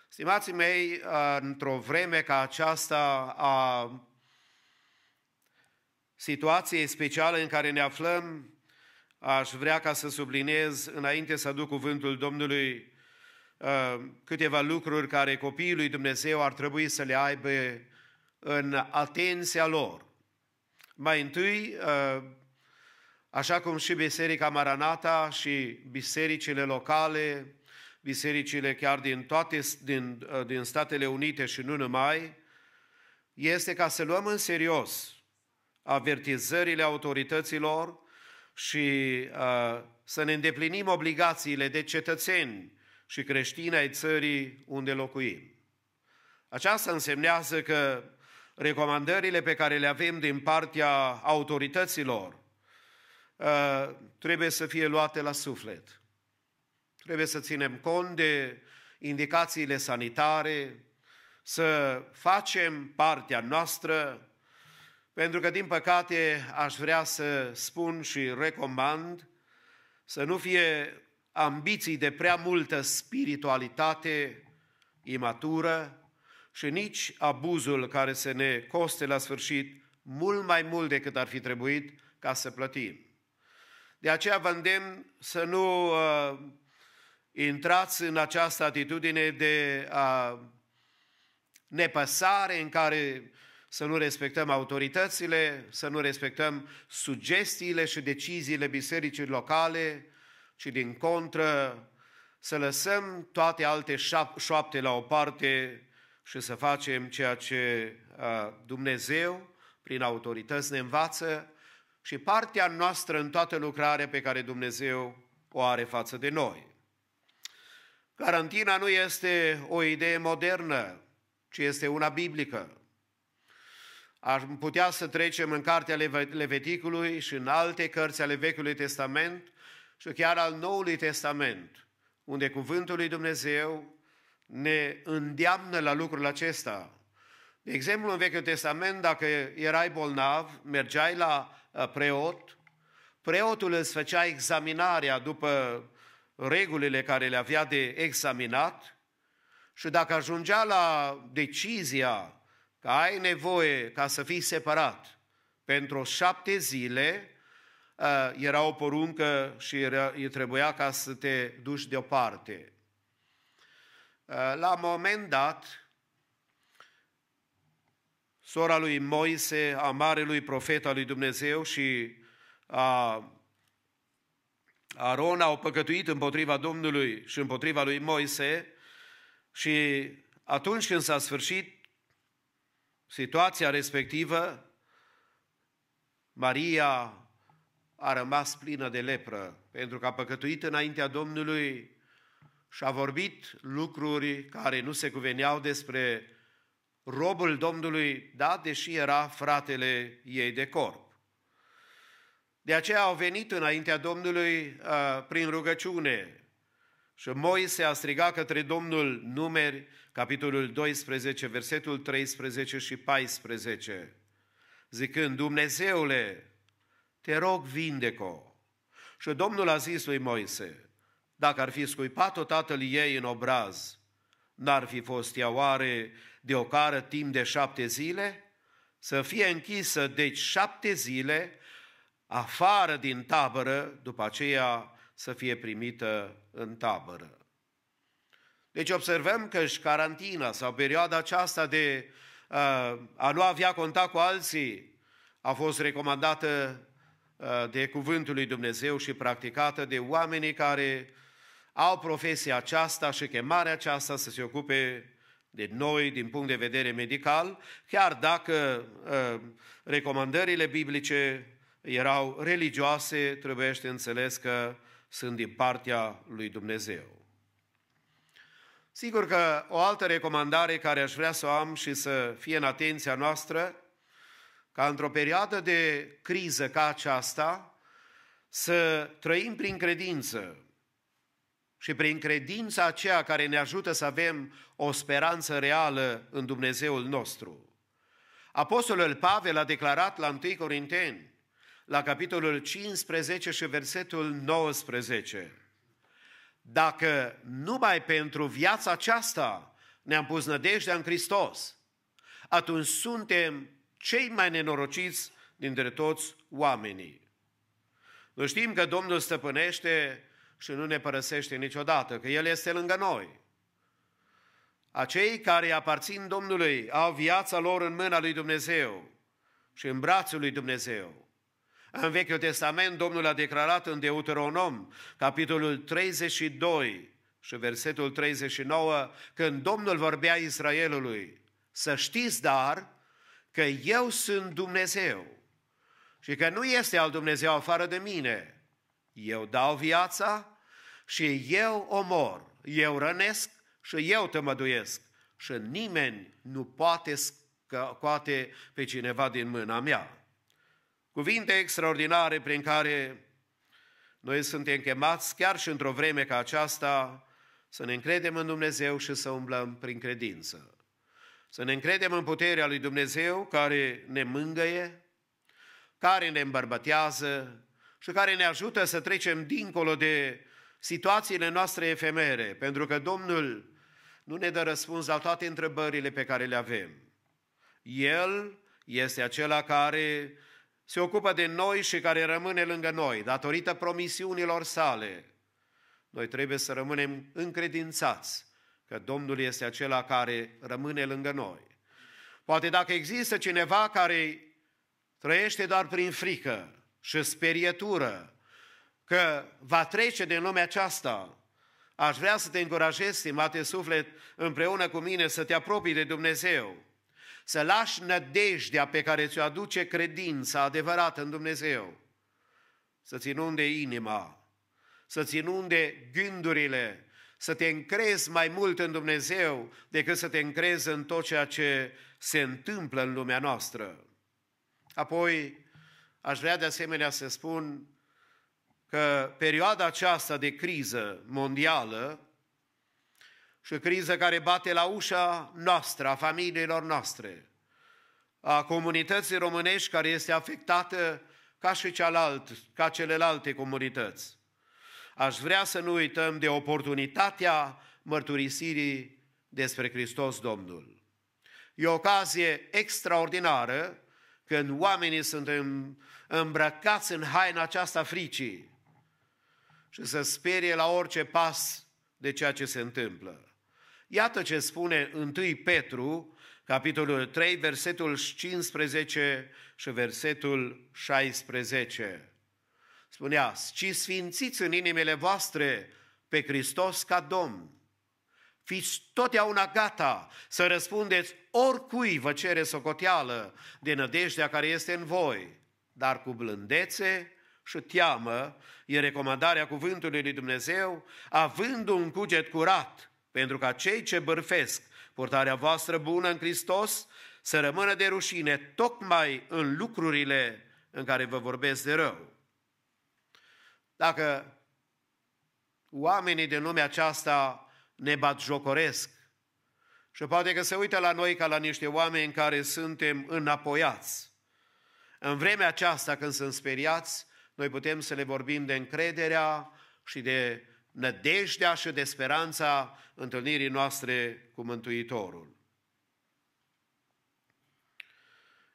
Stimații mei, într-o vreme ca aceasta a situației speciale în care ne aflăm, aș vrea ca să subliniez, înainte să aduc cuvântul Domnului, ă, câteva lucruri care copiii lui Dumnezeu ar trebui să le aibă în atenția lor. Mai întâi, ă, așa cum și Biserica Maranata și bisericile locale, bisericile chiar din toate din, ă, din Statele Unite și nu numai, este ca să luăm în serios avertizările autorităților și ă, să ne îndeplinim obligațiile de cetățeni și creștini ai țării unde locuim. Aceasta însemnează că recomandările pe care le avem din partea autorităților ă, trebuie să fie luate la suflet. Trebuie să ținem cont de indicațiile sanitare, să facem partea noastră, pentru că, din păcate, aș vrea să spun și recomand să nu fie ambiții de prea multă spiritualitate imatură, și nici abuzul care se ne coste la sfârșit mult mai mult decât ar fi trebuit ca să plătim. De aceea vă îndemn să nu uh, intrați în această atitudine de uh, nepăsare în care să nu respectăm autoritățile, să nu respectăm sugestiile și deciziile bisericii locale, ci din contră să lăsăm toate alte șoapte la o parte și să facem ceea ce Dumnezeu, prin autorități, ne învață și partea noastră în toată lucrarea pe care Dumnezeu o are față de noi. Carantina nu este o idee modernă, ci este una biblică. Ar putea să trecem în cartea Leviticului și în alte cărți ale Vechiului Testament și chiar al Noului Testament, unde cuvântul lui Dumnezeu ne îndeamnă la lucrul acesta. De exemplu, în Vechiul Testament, dacă erai bolnav, mergeai la uh, preot, preotul îți făcea examinarea după regulile care le avea de examinat și dacă ajungea la decizia că ai nevoie ca să fii separat pentru șapte zile, uh, era o poruncă și era, trebuia ca să te duci deoparte. Eh, la un moment dat, sora lui Moise, a marelui profet al lui Dumnezeu și a Aron au păcătuit împotriva Domnului și împotriva lui Moise și atunci când s-a sfârșit situația respectivă, Maria a rămas plină de lepră, pentru că a păcătuit înaintea Domnului și a vorbit lucruri care nu se cuveneau despre robul Domnului, da, deși era fratele ei de corp. De aceea au venit înaintea Domnului uh, prin rugăciune și Moise a strigat către Domnul numeri, capitolul 12, versetul 13 și 14, zicând, Dumnezeule, te rog, vindeco. Și Domnul a zis lui Moise, dacă ar fi scuipat-o tatăl ei în obraz, n-ar fi fost ea oare de o cară timp de șapte zile? Să fie închisă, deci, șapte zile, afară din tabără, după aceea să fie primită în tabără. Deci observăm că și carantina sau perioada aceasta de uh, a nu avea contact cu alții a fost recomandată uh, de Cuvântul lui Dumnezeu și practicată de oamenii care au profesia aceasta și chemarea aceasta să se ocupe de noi din punct de vedere medical, chiar dacă ă, recomandările biblice erau religioase, trebuiește înțeles că sunt din partea lui Dumnezeu. Sigur că o altă recomandare care aș vrea să o am și să fie în atenția noastră, ca într-o perioadă de criză ca aceasta, să trăim prin credință, și prin credința aceea care ne ajută să avem o speranță reală în Dumnezeul nostru. Apostolul Pavel a declarat la 1 Corinteni, la capitolul 15 și versetul 19, Dacă numai pentru viața aceasta ne-am pus nădejdea în Hristos, atunci suntem cei mai nenorociți dintre toți oamenii. Noi știm că Domnul stăpânește și nu ne părăsește niciodată, că El este lângă noi. Acei care aparțin Domnului au viața lor în mâna lui Dumnezeu și în brațul lui Dumnezeu. În Vechiul Testament, Domnul a declarat în Deuteronom, capitolul 32 și versetul 39, când Domnul vorbea Israelului, să știți, dar, că eu sunt Dumnezeu și că nu este al Dumnezeu afară de mine – eu dau viața și eu omor, eu rănesc și eu tămăduiesc și nimeni nu poate scoate pe cineva din mâna mea. Cuvinte extraordinare prin care noi suntem chemați chiar și într-o vreme ca aceasta să ne încredem în Dumnezeu și să umblăm prin credință. Să ne încredem în puterea lui Dumnezeu care ne mângăie, care ne îmbărbătează, și care ne ajută să trecem dincolo de situațiile noastre efemere, pentru că Domnul nu ne dă răspuns la toate întrebările pe care le avem. El este acela care se ocupă de noi și care rămâne lângă noi, datorită promisiunilor sale. Noi trebuie să rămânem încredințați că Domnul este acela care rămâne lângă noi. Poate dacă există cineva care trăiește doar prin frică, și sperietură că va trece din lumea aceasta. Aș vrea să te încurajez, stimate suflet, împreună cu mine să te apropii de Dumnezeu, să lași nădejdea pe care ți-o aduce credința adevărată în Dumnezeu, să ți inunde inima, să ți inunde gândurile, să te încrezi mai mult în Dumnezeu decât să te încrezi în tot ceea ce se întâmplă în lumea noastră. Apoi, Aș vrea de asemenea să spun că perioada aceasta de criză mondială și o criză care bate la ușa noastră, a familiilor noastre, a comunității românești care este afectată ca și cealalt, ca celelalte comunități. Aș vrea să nu uităm de oportunitatea mărturisirii despre Hristos Domnul. E o ocazie extraordinară când oamenii sunt îmbrăcați în haina aceasta fricii și să sperie la orice pas de ceea ce se întâmplă. Iată ce spune 1 Petru, capitolul 3, versetul 15 și versetul 16. Spunea, ci sfințiți în inimile voastre pe Hristos ca Domn, Fiți totdeauna gata să răspundeți oricui vă cere socoteală de nădejdea care este în voi, dar cu blândețe și teamă e recomandarea cuvântului lui Dumnezeu, având un cuget curat, pentru ca cei ce bârfesc purtarea voastră bună în Hristos să rămână de rușine tocmai în lucrurile în care vă vorbesc de rău. Dacă oamenii din lumea aceasta ne jocoresc. Și poate că se uită la noi ca la niște oameni care suntem înapoiați. În vremea aceasta, când sunt speriați, noi putem să le vorbim de încrederea și de nădejdea și de speranța întâlnirii noastre cu Mântuitorul.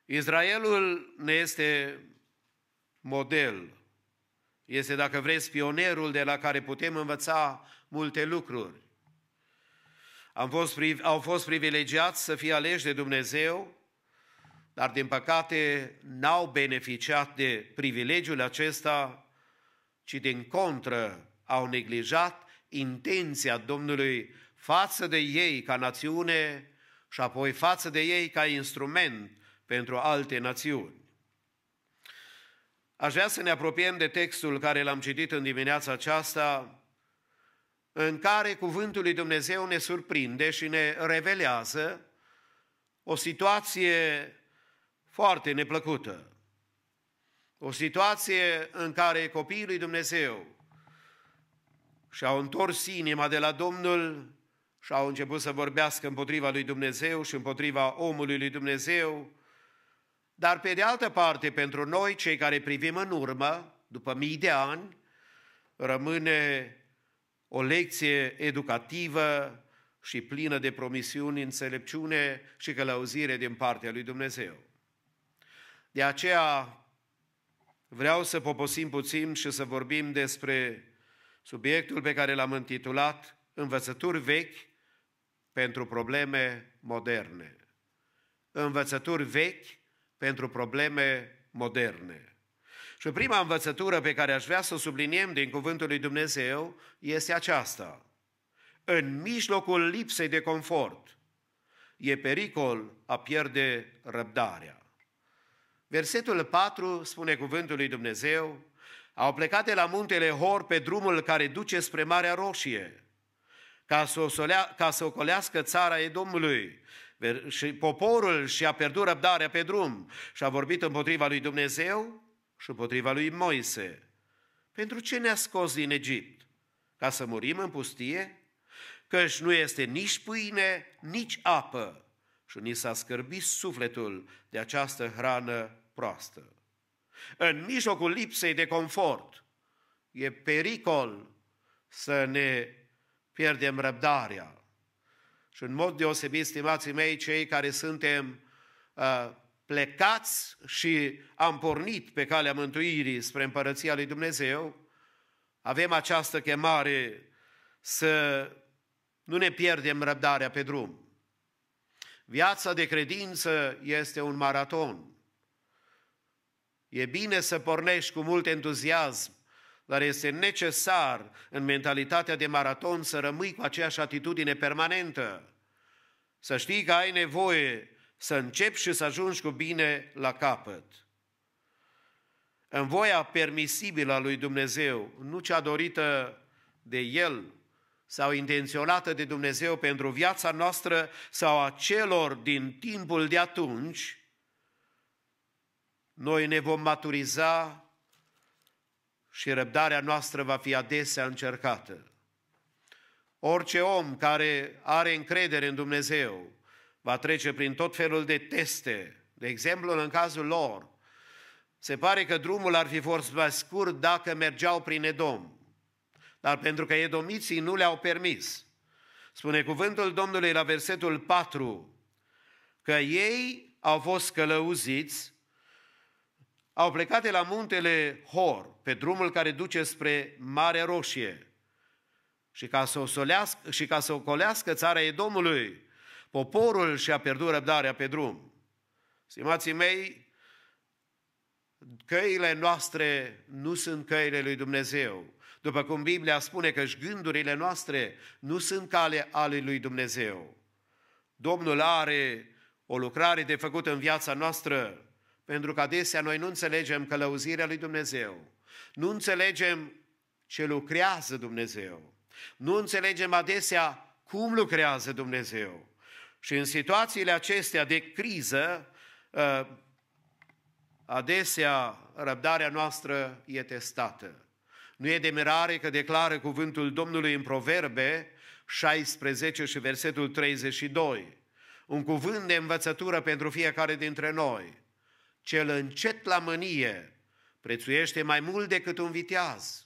Israelul ne este model, este, dacă vreți, pionerul de la care putem învăța multe lucruri. Am fost, au fost privilegiați să fie aleși de Dumnezeu, dar din păcate n-au beneficiat de privilegiul acesta, ci din contră au neglijat intenția Domnului față de ei ca națiune și apoi față de ei ca instrument pentru alte națiuni. Aș vrea să ne apropiem de textul care l-am citit în dimineața aceasta, în care cuvântul lui Dumnezeu ne surprinde și ne revelează o situație foarte neplăcută. O situație în care copiii lui Dumnezeu și-au întors inima de la Domnul și au început să vorbească împotriva lui Dumnezeu și împotriva omului lui Dumnezeu, dar pe de altă parte, pentru noi, cei care privim în urmă, după mii de ani, rămâne o lecție educativă și plină de promisiuni, înțelepciune și călăuzire din partea lui Dumnezeu. De aceea vreau să poposim puțin și să vorbim despre subiectul pe care l-am intitulat Învățături vechi pentru probleme moderne. Învățături vechi pentru probleme moderne. Și prima învățătură pe care aș vrea să o subliniem din Cuvântul lui Dumnezeu este aceasta. În mijlocul lipsei de confort e pericol a pierde răbdarea. Versetul 4 spune Cuvântul lui Dumnezeu, au plecat de la muntele Hor pe drumul care duce spre Marea Roșie, ca să, o solea, ca să ocolească țara Edomului. Și poporul și-a pierdut răbdarea pe drum și a vorbit împotriva lui Dumnezeu și împotriva lui Moise. Pentru ce ne-a scos din Egipt? Ca să murim în pustie? Căci nu este nici pâine, nici apă. Și ni s-a scârbit sufletul de această hrană proastă. În mijlocul lipsei de confort, e pericol să ne pierdem răbdarea. Și în mod deosebit, stimații mei, cei care suntem uh, plecați și am pornit pe calea mântuirii spre împărăția lui Dumnezeu, avem această chemare să nu ne pierdem răbdarea pe drum. Viața de credință este un maraton. E bine să pornești cu mult entuziasm, dar este necesar în mentalitatea de maraton să rămâi cu aceeași atitudine permanentă. Să știi că ai nevoie să începi și să ajungi cu bine la capăt. În voia permisibilă a lui Dumnezeu, nu cea dorită de El sau intenționată de Dumnezeu pentru viața noastră sau a celor din timpul de atunci, noi ne vom maturiza și răbdarea noastră va fi adesea încercată. Orice om care are încredere în Dumnezeu, va trece prin tot felul de teste. De exemplu, în cazul lor, se pare că drumul ar fi fost mai scurt dacă mergeau prin Edom. Dar pentru că edomiții nu le-au permis. Spune cuvântul Domnului la versetul 4 că ei au fost călăuziți, au plecat de la muntele Hor, pe drumul care duce spre Marea Roșie, și ca să o, și ca să o colească țara Edomului, Poporul și-a pierdut răbdarea pe drum. Stimații mei, căile noastre nu sunt căile lui Dumnezeu. După cum Biblia spune că și gândurile noastre nu sunt cale ale lui Dumnezeu. Domnul are o lucrare de făcut în viața noastră, pentru că adesea noi nu înțelegem călăuzirea lui Dumnezeu. Nu înțelegem ce lucrează Dumnezeu. Nu înțelegem adesea cum lucrează Dumnezeu. Și în situațiile acestea de criză, ă, adesea răbdarea noastră e testată. Nu e mirare că declară cuvântul Domnului în Proverbe 16 și versetul 32. Un cuvânt de învățătură pentru fiecare dintre noi. Cel încet la mânie prețuiește mai mult decât un viteaz.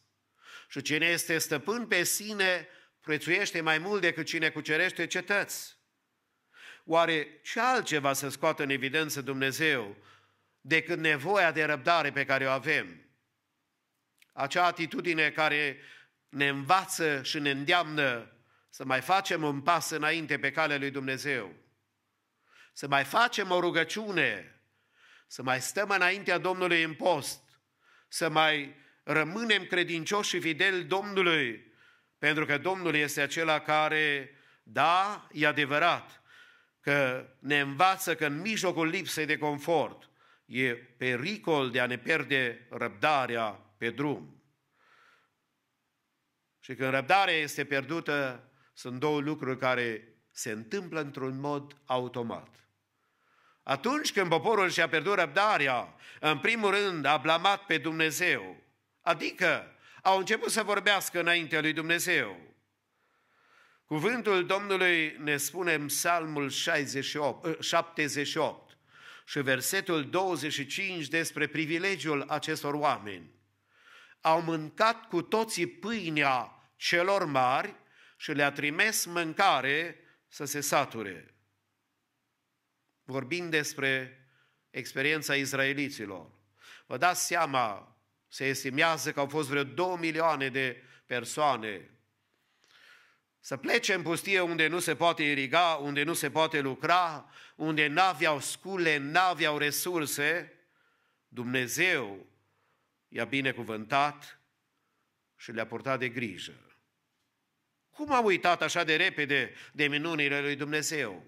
Și cine este stăpân pe sine prețuiește mai mult decât cine cucerește cetăți. Oare ce altceva să scoată în evidență Dumnezeu decât nevoia de răbdare pe care o avem? Acea atitudine care ne învață și ne îndeamnă să mai facem un pas înainte pe calea lui Dumnezeu, să mai facem o rugăciune, să mai stăm înaintea Domnului în post, să mai rămânem credincioși și fideli Domnului, pentru că Domnul este acela care, da, e adevărat, că ne învață că în mijlocul lipsei de confort e pericol de a ne pierde răbdarea pe drum. Și când răbdarea este pierdută, sunt două lucruri care se întâmplă într-un mod automat. Atunci când poporul și-a pierdut răbdarea, în primul rând a blamat pe Dumnezeu, adică au început să vorbească înaintea lui Dumnezeu. Cuvântul Domnului ne spune în Psalmul 68, 78 ă, și versetul 25 despre privilegiul acestor oameni. Au mâncat cu toții pâinea celor mari și le-a trimis mâncare să se sature. Vorbim despre experiența izraeliților. Vă dați seama, se estimează că au fost vreo 2 milioane de persoane să plece în pustie unde nu se poate iriga, unde nu se poate lucra, unde n-aveau scule, n-aveau resurse. Dumnezeu i-a binecuvântat și le-a purtat de grijă. Cum a uitat așa de repede de minunile lui Dumnezeu?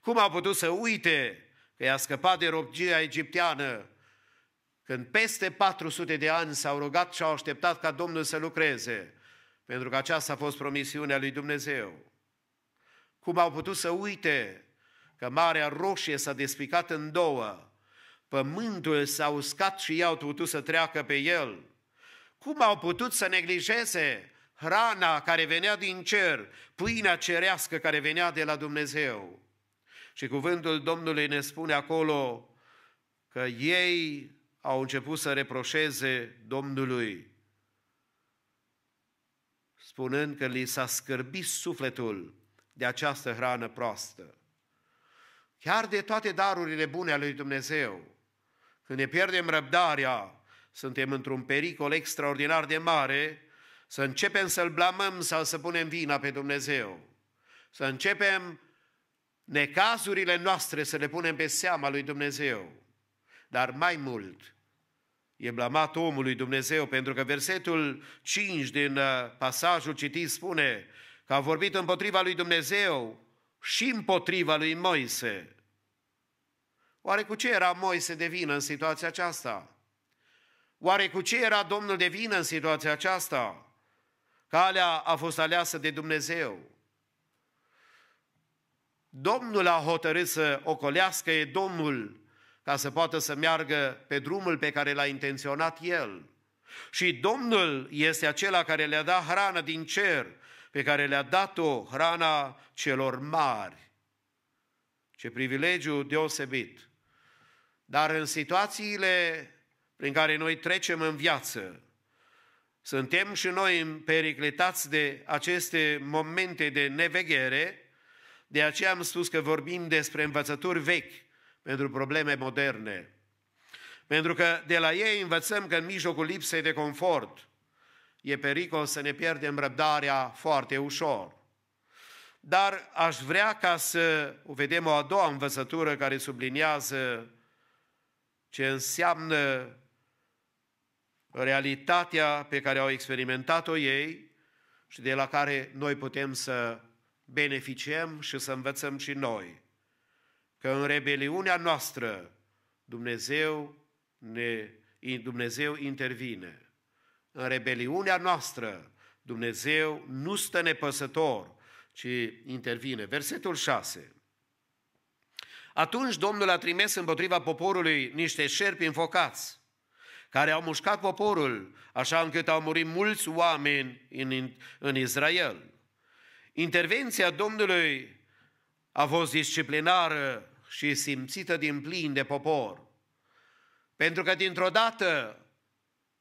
Cum a putut să uite că i-a scăpat de robgia egipteană când peste 400 de ani s-au rugat și au așteptat ca Domnul să lucreze? Pentru că aceasta a fost promisiunea lui Dumnezeu. Cum au putut să uite că Marea Roșie s-a despicat în două, pământul s-a uscat și ei au putut să treacă pe el? Cum au putut să neglijeze hrana care venea din cer, pâinea cerească care venea de la Dumnezeu? Și cuvântul Domnului ne spune acolo că ei au început să reproșeze Domnului spunând că li s-a scârbit sufletul de această hrană proastă. Chiar de toate darurile bune ale lui Dumnezeu, când ne pierdem răbdarea, suntem într-un pericol extraordinar de mare să începem să-L blamăm sau să punem vina pe Dumnezeu. Să începem necazurile noastre să le punem pe seama lui Dumnezeu. Dar mai mult, E blamat omul lui Dumnezeu pentru că versetul 5 din uh, pasajul citit spune că a vorbit împotriva lui Dumnezeu și împotriva lui Moise. Oare cu ce era Moise de vină în situația aceasta? Oare cu ce era Domnul de vină în situația aceasta? Calea a fost aleasă de Dumnezeu. Domnul a hotărât să ocolească, e Domnul ca să poată să meargă pe drumul pe care l-a intenționat el. Și Domnul este acela care le-a dat hrană din cer, pe care le-a dat-o hrana celor mari. Ce privilegiu deosebit! Dar în situațiile prin care noi trecem în viață, suntem și noi periclitați de aceste momente de neveghere, de aceea am spus că vorbim despre învățături vechi, pentru probleme moderne. Pentru că de la ei învățăm că în mijlocul lipsei de confort e pericol să ne pierdem răbdarea foarte ușor. Dar aș vrea ca să vedem o a doua învățătură care subliniază ce înseamnă realitatea pe care au experimentat-o ei și de la care noi putem să beneficiem și să învățăm și noi că în rebeliunea noastră Dumnezeu, ne, Dumnezeu intervine. În rebeliunea noastră Dumnezeu nu stă nepăsător, ci intervine. Versetul 6. Atunci Domnul a trimis împotriva poporului niște șerpi înfocați, care au mușcat poporul, așa încât au murit mulți oameni în, în Israel. Intervenția Domnului a fost disciplinară și simțită din plin de popor. Pentru că dintr-o dată,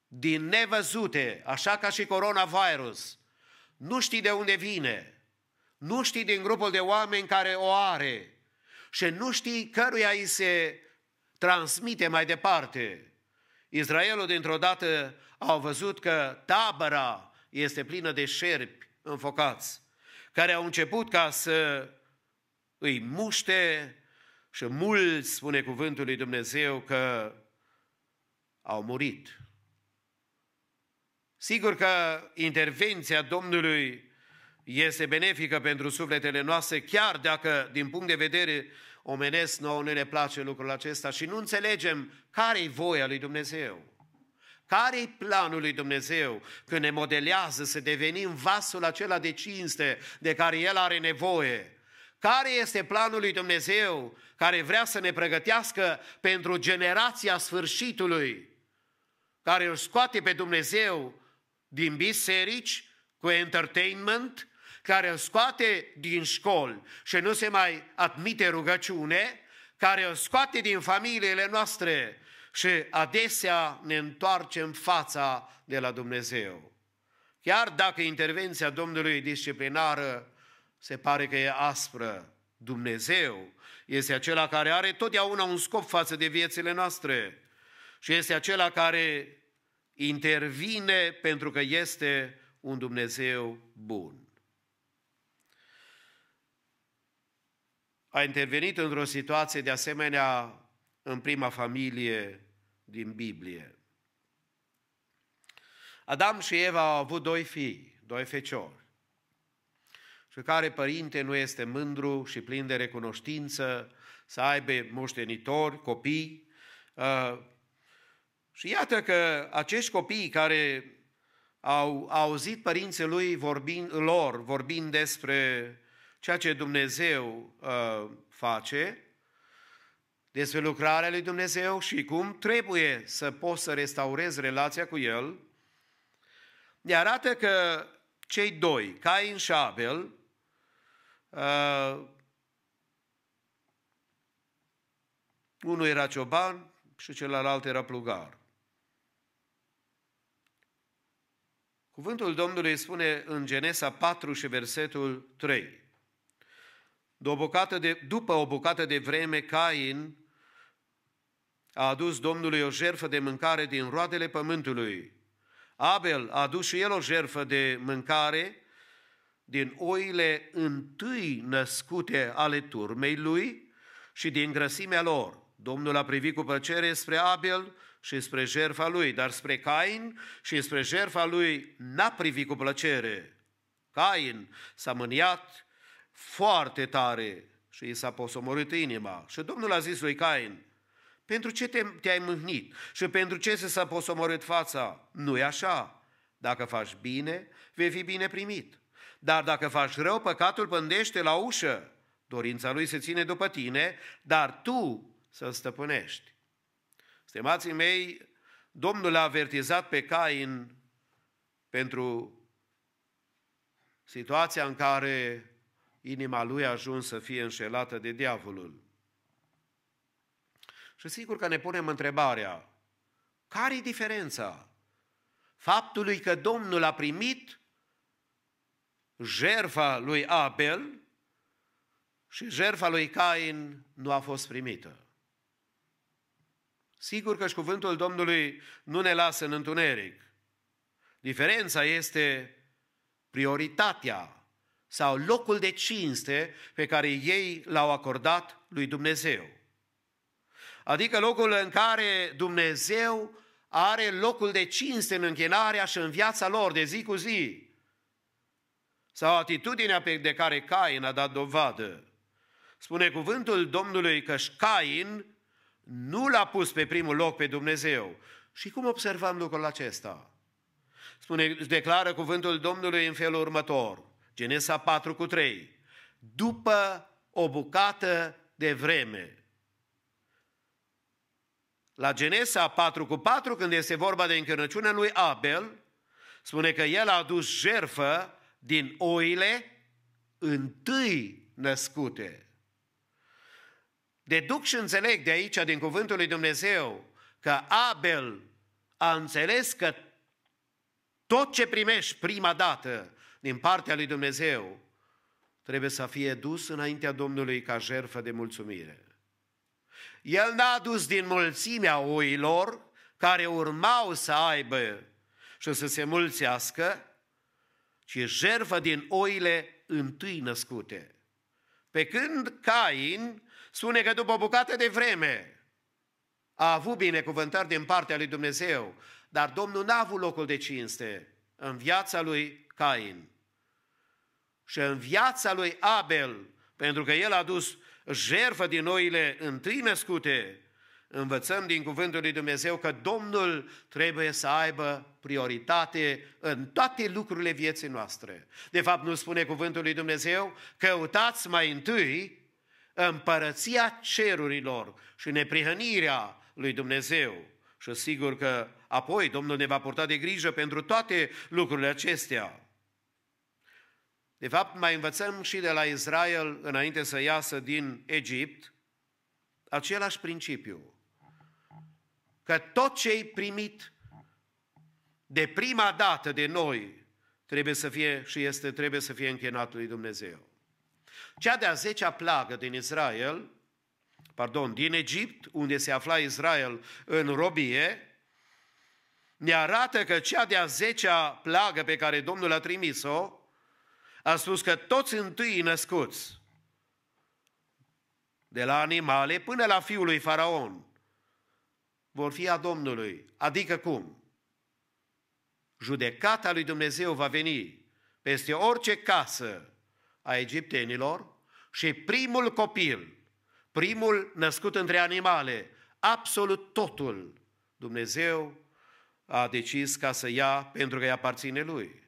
din nevăzute, așa ca și coronavirus, nu știi de unde vine, nu știi din grupul de oameni care o are și nu știi căruia îi se transmite mai departe. Israelul dintr-o dată au văzut că tabăra este plină de șerpi înfocați, care au început ca să îi muște și mulți, spune cuvântul lui Dumnezeu, că au murit. Sigur că intervenția Domnului este benefică pentru sufletele noastre, chiar dacă, din punct de vedere omenesc, nouă nu ne place lucrul acesta și nu înțelegem care-i voia lui Dumnezeu. care e planul lui Dumnezeu când ne modelează să devenim vasul acela de cinste de care El are nevoie? Care este planul lui Dumnezeu care vrea să ne pregătească pentru generația sfârșitului, care îl scoate pe Dumnezeu din biserici cu entertainment, care îl scoate din școli și nu se mai admite rugăciune, care îl scoate din familiile noastre și adesea ne întoarcem fața de la Dumnezeu. Chiar dacă intervenția Domnului disciplinară se pare că e aspră. Dumnezeu este acela care are totdeauna un scop față de viețile noastre și este acela care intervine pentru că este un Dumnezeu bun. A intervenit într-o situație de asemenea în prima familie din Biblie. Adam și Eva au avut doi fii, doi feciori și care părinte nu este mândru și plin de recunoștință să aibă moștenitori, copii. Uh, și iată că acești copii care au auzit părinții lui vorbind, lor vorbind despre ceea ce Dumnezeu uh, face, despre lucrarea lui Dumnezeu și cum trebuie să poți să restaurezi relația cu El, ne arată că cei doi, Cain și Abel, Uh, unul era cioban și celălalt era plugar. Cuvântul Domnului spune în Genesa 4 și versetul 3. De o bucată de, după o bucată de vreme, Cain a adus Domnului o jerfă de mâncare din roadele pământului. Abel a adus și el o jerfă de mâncare din oile întâi născute ale turmei lui și din grăsimea lor. Domnul a privit cu plăcere spre Abel și spre jerfa lui, dar spre Cain și spre jerfa lui n-a privit cu plăcere. Cain s-a mâniat foarte tare și i s-a posomorât inima. Și Domnul a zis lui Cain, pentru ce te, ai mâhnit și pentru ce se s-a posomorât fața? nu e așa. Dacă faci bine, vei fi bine primit. Dar dacă faci rău, păcatul pândește la ușă. Dorința lui se ține după tine, dar tu să-l stăpânești. Stimații mei, Domnul a avertizat pe Cain pentru situația în care inima lui a ajuns să fie înșelată de diavolul. Și sigur că ne punem întrebarea, care e diferența faptului că Domnul a primit jerfa lui Abel și jerfa lui Cain nu a fost primită. Sigur că și cuvântul Domnului nu ne lasă în întuneric. Diferența este prioritatea sau locul de cinste pe care ei l-au acordat lui Dumnezeu. Adică locul în care Dumnezeu are locul de cinste în închinarea și în viața lor de zi cu zi sau atitudinea pe de care Cain a dat dovadă. Spune cuvântul Domnului că Cain nu l-a pus pe primul loc pe Dumnezeu. Și cum observăm lucrul acesta? Spune, declară cuvântul Domnului în felul următor, Genesa 4 cu 3, după o bucată de vreme. La Genesa 4 cu 4, când este vorba de încărnăciunea lui Abel, spune că el a adus jerfă din oile întâi născute. Deduc și înțeleg de aici, din cuvântul lui Dumnezeu, că Abel a înțeles că tot ce primești prima dată din partea lui Dumnezeu trebuie să fie dus înaintea Domnului ca jertfă de mulțumire. El n-a dus din mulțimea oilor care urmau să aibă și să se mulțească, ci jerva din oile întâi născute. Pe când Cain spune că după o bucată de vreme a avut binecuvântări din partea lui Dumnezeu, dar Domnul n-a avut locul de cinste în viața lui Cain. Și în viața lui Abel, pentru că el a dus jerfă din oile întâi născute, învățăm din cuvântul lui Dumnezeu că Domnul trebuie să aibă prioritate în toate lucrurile vieții noastre. De fapt, nu spune cuvântul lui Dumnezeu, căutați mai întâi împărăția cerurilor și neprihănirea lui Dumnezeu. Și sigur că apoi Domnul ne va purta de grijă pentru toate lucrurile acestea. De fapt, mai învățăm și de la Israel, înainte să iasă din Egipt, același principiu că tot ce ai primit de prima dată de noi trebuie să fie și este, trebuie să fie închinat lui Dumnezeu. Cea de-a zecea plagă din Israel, pardon, din Egipt, unde se afla Israel în robie, ne arată că cea de-a zecea plagă pe care Domnul a trimis-o, a spus că toți întâi născuți, de la animale până la fiul lui Faraon, vor fi a Domnului. Adică cum? Judecata lui Dumnezeu va veni peste orice casă a egiptenilor și primul copil, primul născut între animale, absolut totul, Dumnezeu a decis ca să ia pentru că îi aparține lui.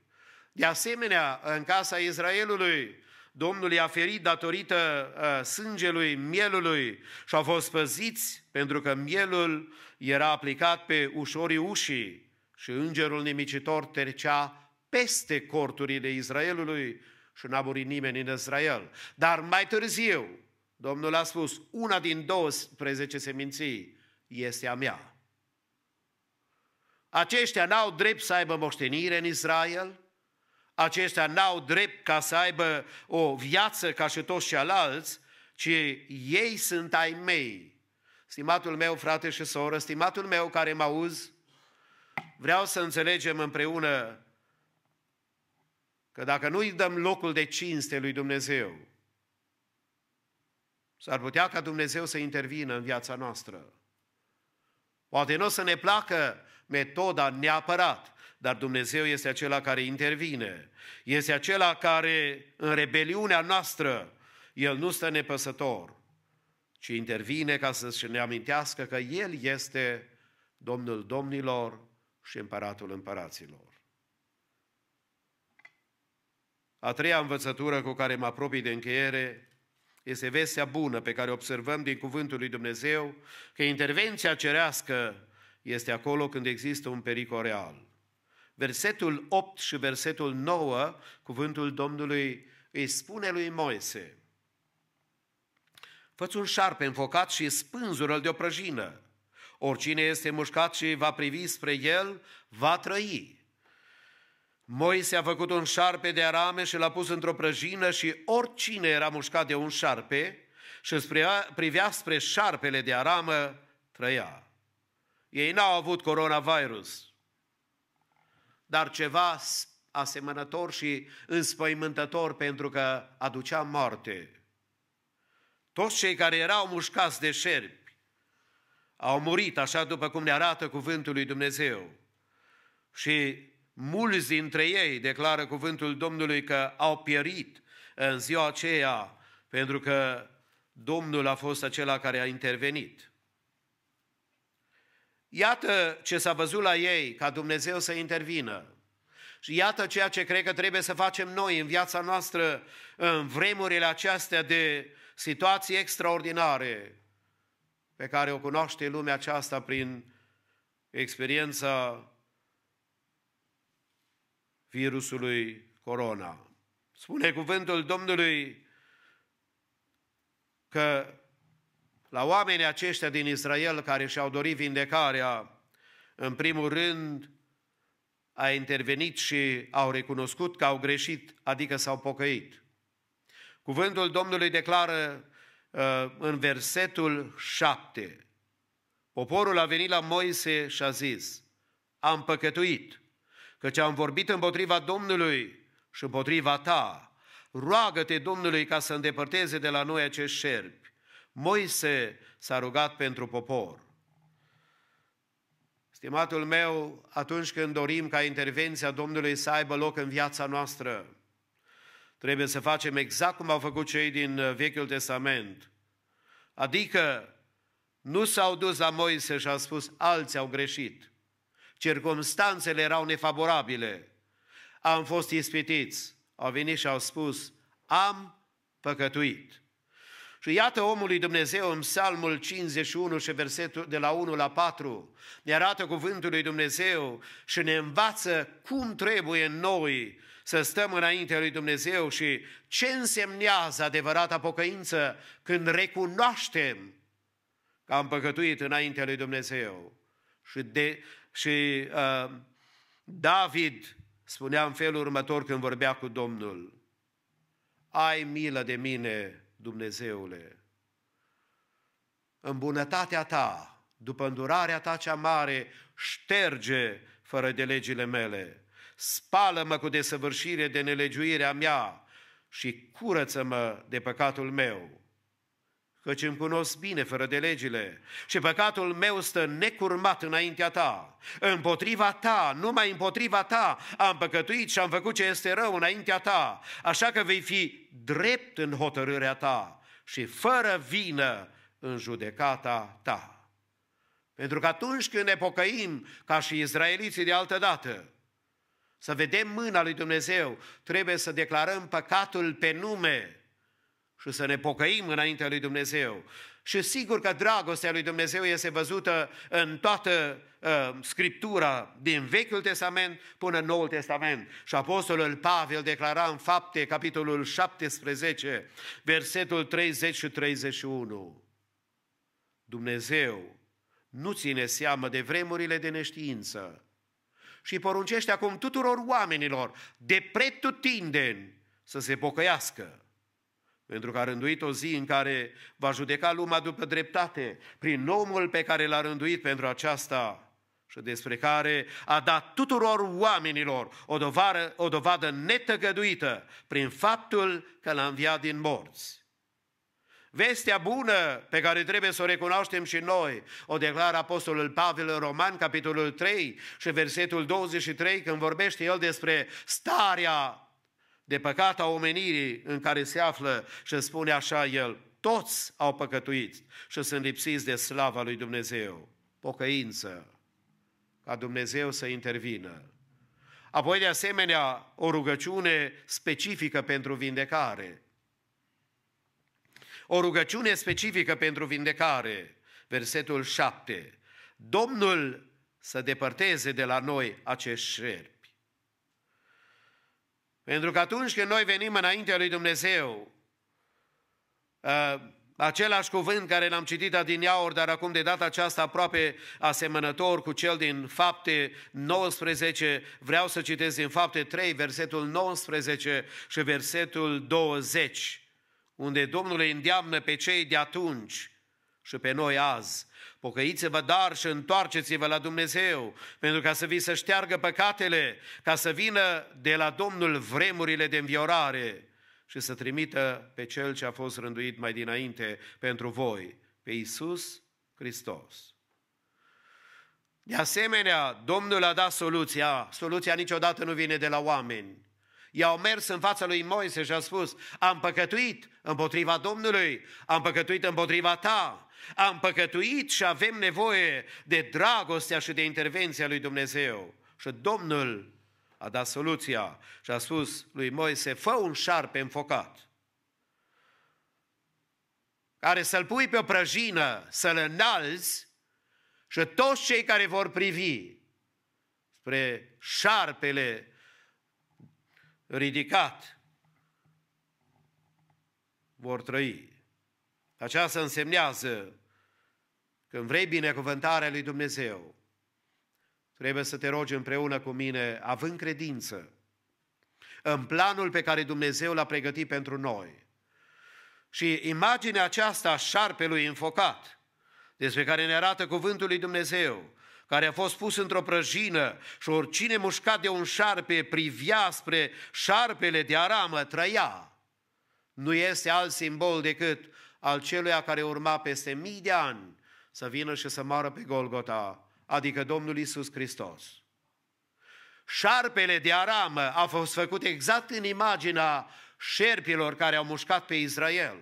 De asemenea, în casa Israelului, Domnul i-a ferit datorită uh, sângelui mielului și au fost păziți pentru că mielul era aplicat pe ușorii ușii și îngerul nimicitor tercea peste corturile Israelului și n-a murit nimeni în Israel. Dar mai târziu, Domnul a spus, una din 12 seminții este a mea. Aceștia n-au drept să aibă moștenire în Israel, aceștia n-au drept ca să aibă o viață ca și toți ceilalți, ci ei sunt ai mei. Stimatul meu, frate și soră, stimatul meu care mă auzi, vreau să înțelegem împreună că dacă nu îi dăm locul de cinste lui Dumnezeu, s-ar putea ca Dumnezeu să intervină în viața noastră. Poate nu o să ne placă metoda neapărat, dar Dumnezeu este acela care intervine. Este acela care, în rebeliunea noastră, El nu stă nepăsător, ci intervine ca să ne amintească că El este Domnul Domnilor și Împăratul Împăraților. A treia învățătură cu care mă apropii de încheiere este vestea bună pe care observăm din Cuvântul lui Dumnezeu că intervenția cerească este acolo când există un pericol real versetul 8 și versetul 9, cuvântul Domnului îi spune lui Moise, Făți un șarpe înfocat și spânzură de o prăjină. Oricine este mușcat și va privi spre el, va trăi. Moise a făcut un șarpe de arame și l-a pus într-o prăjină și oricine era mușcat de un șarpe și privea spre șarpele de aramă, trăia. Ei n-au avut coronavirus, dar ceva asemănător și înspăimântător pentru că aducea moarte. Toți cei care erau mușcați de șerpi au murit, așa după cum ne arată cuvântul lui Dumnezeu. Și mulți dintre ei, declară cuvântul Domnului, că au pierit în ziua aceea pentru că Domnul a fost acela care a intervenit. Iată ce s-a văzut la ei, ca Dumnezeu să intervină. Și iată ceea ce cred că trebuie să facem noi în viața noastră, în vremurile acestea de situații extraordinare pe care o cunoaște lumea aceasta prin experiența virusului corona. Spune cuvântul Domnului că la oamenii aceștia din Israel care și-au dorit vindecarea, în primul rând a intervenit și au recunoscut că au greșit, adică s-au pocăit. Cuvântul Domnului declară uh, în versetul 7. Poporul a venit la Moise și a zis, am păcătuit, căci am vorbit împotriva Domnului și împotriva ta. Roagă-te Domnului ca să îndepărteze de la noi acești șerpi. Moise s-a rugat pentru popor. Stimatul meu, atunci când dorim ca intervenția Domnului să aibă loc în viața noastră, trebuie să facem exact cum au făcut cei din uh, Vechiul Testament. Adică nu s-au dus la Moise și au spus, alții au greșit. Circumstanțele erau nefavorabile. Am fost ispitiți. Au venit și au spus, am păcătuit. Și iată omul lui Dumnezeu în psalmul 51 și versetul de la 1 la 4 ne arată cuvântul lui Dumnezeu și ne învață cum trebuie noi să stăm înaintea lui Dumnezeu și ce însemnează adevărata pocăință când recunoaștem că am păcătuit înaintea lui Dumnezeu. Și, de, și uh, David spunea în felul următor când vorbea cu Domnul, ai milă de mine, Dumnezeule, în bunătatea ta, după îndurarea ta cea mare, șterge fără de legile mele, spală-mă cu desăvârșire de nelegiuirea mea și curăță-mă de păcatul meu căci îmi cunosc bine fără de legile și păcatul meu stă necurmat înaintea ta. Împotriva ta, numai împotriva ta, am păcătuit și am făcut ce este rău înaintea ta, așa că vei fi drept în hotărârea ta și fără vină în judecata ta. Pentru că atunci când ne pocăim, ca și izraeliții de altă dată, să vedem mâna lui Dumnezeu, trebuie să declarăm păcatul pe nume, și să ne pocăim înaintea lui Dumnezeu. Și sigur că dragostea lui Dumnezeu este văzută în toată uh, Scriptura din Vechiul Testament până în Noul Testament. Și Apostolul Pavel declara în fapte, capitolul 17, versetul 30 și 31. Dumnezeu nu ține seamă de vremurile de neștiință și poruncește acum tuturor oamenilor de pretutindeni să se pocăiască pentru că a rânduit o zi în care va judeca lumea după dreptate, prin omul pe care l-a rânduit pentru aceasta și despre care a dat tuturor oamenilor o dovară, o dovadă netăgăduită prin faptul că l-a înviat din morți. Vestea bună pe care trebuie să o recunoaștem și noi, o declară Apostolul Pavel în Roman, capitolul 3 și versetul 23, când vorbește el despre starea de păcat a omenirii în care se află și spune așa el, toți au păcătuit și sunt lipsiți de slava lui Dumnezeu. Pocăință, ca Dumnezeu să intervină. Apoi, de asemenea, o rugăciune specifică pentru vindecare. O rugăciune specifică pentru vindecare. Versetul 7. Domnul să depărteze de la noi acești șerp. Pentru că atunci când noi venim înaintea lui Dumnezeu, ă, același cuvânt care l-am citit adineaori, dar acum de data aceasta aproape asemănător cu cel din Fapte 19, vreau să citesc din Fapte 3, versetul 19 și versetul 20, unde Domnul îi îndeamnă pe cei de atunci și pe noi azi Pocăiți-vă dar și întoarceți-vă la Dumnezeu, pentru ca să vi se șteargă păcatele, ca să vină de la Domnul vremurile de înviorare și să trimită pe Cel ce a fost rânduit mai dinainte pentru voi, pe Iisus Hristos. De asemenea, Domnul a dat soluția. Soluția niciodată nu vine de la oameni. I-au mers în fața lui Moise și a spus, am păcătuit împotriva Domnului, am păcătuit împotriva ta. Am păcătuit și avem nevoie de dragostea și de intervenția lui Dumnezeu. Și Domnul a dat soluția și a spus lui Moise, fă un șarpe înfocat care să-l pui pe o prăjină, să-l înalzi și toți cei care vor privi spre șarpele ridicat vor trăi. Aceasta însemnează când vrei binecuvântarea lui Dumnezeu, trebuie să te rogi împreună cu mine, având credință în planul pe care Dumnezeu l-a pregătit pentru noi. Și imaginea aceasta a șarpelui înfocat, despre care ne arată cuvântul lui Dumnezeu, care a fost pus într-o prăjină și oricine mușcat de un șarpe privia spre șarpele de aramă, trăia. Nu este alt simbol decât al celuia care urma peste mii de ani să vină și să moară pe Golgota, adică Domnul Isus Hristos. Șarpele de aramă a fost făcut exact în imaginea șerpilor care au mușcat pe Israel,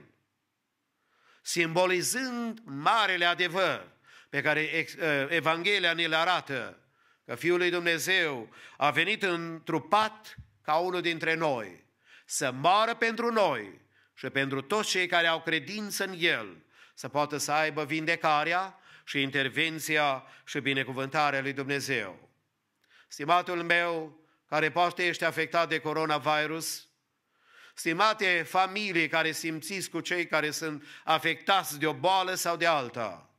simbolizând marele adevăr pe care ă, Evanghelia ne-l arată, că Fiul lui Dumnezeu a venit întrupat ca unul dintre noi, să moară pentru noi și pentru toți cei care au credință în El să poată să aibă vindecarea și intervenția și binecuvântarea lui Dumnezeu. Stimatul meu, care poate ești afectat de coronavirus, stimate familii care simțiți cu cei care sunt afectați de o boală sau de alta,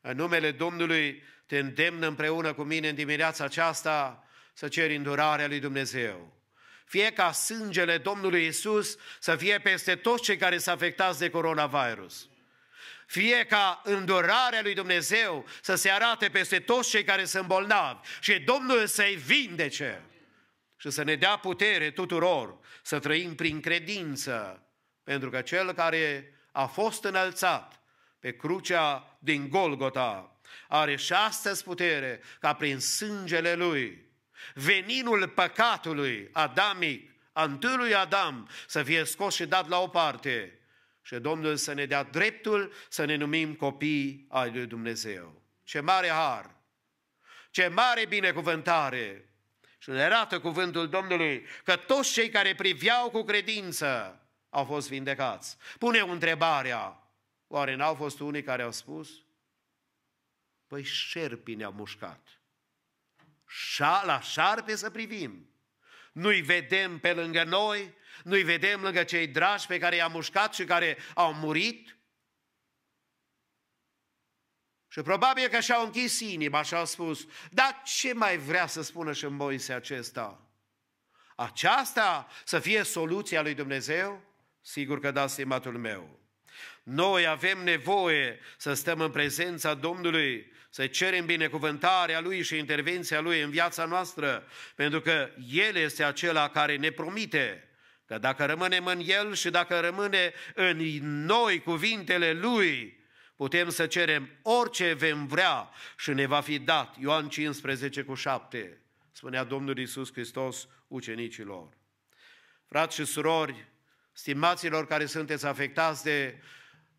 în numele Domnului te îndemn împreună cu mine în dimineața aceasta să ceri îndurarea lui Dumnezeu fie ca sângele Domnului Isus să fie peste toți cei care sunt afectați de coronavirus. Fie ca îndurarea lui Dumnezeu să se arate peste toți cei care sunt bolnavi și Domnul să-i vindece și să ne dea putere tuturor să trăim prin credință, pentru că cel care a fost înălțat pe crucea din Golgota are și astăzi putere ca prin sângele lui veninul păcatului adamic, întâlui Adam, să fie scos și dat la o parte și Domnul să ne dea dreptul să ne numim copii ai lui Dumnezeu. Ce mare har! Ce mare binecuvântare! Și ne arată cuvântul Domnului că toți cei care priveau cu credință au fost vindecați. Pune întrebarea, oare n-au fost unii care au spus? Păi șerpii ne-au mușcat la șarpe să privim. Nu-i vedem pe lângă noi, nu-i vedem lângă cei dragi pe care i-am mușcat și care au murit. Și probabil că și-au închis inima și au spus, dar ce mai vrea să spună și Moise acesta? Aceasta să fie soluția lui Dumnezeu? Sigur că da, stimatul meu. Noi avem nevoie să stăm în prezența Domnului să cerem binecuvântarea Lui și intervenția Lui în viața noastră, pentru că El este acela care ne promite că dacă rămânem în El și dacă rămâne în noi cuvintele Lui, putem să cerem orice vom vrea și ne va fi dat. Ioan 15 cu 7, spunea Domnul Iisus Hristos ucenicilor. Frați și surori, stimaților care sunteți afectați de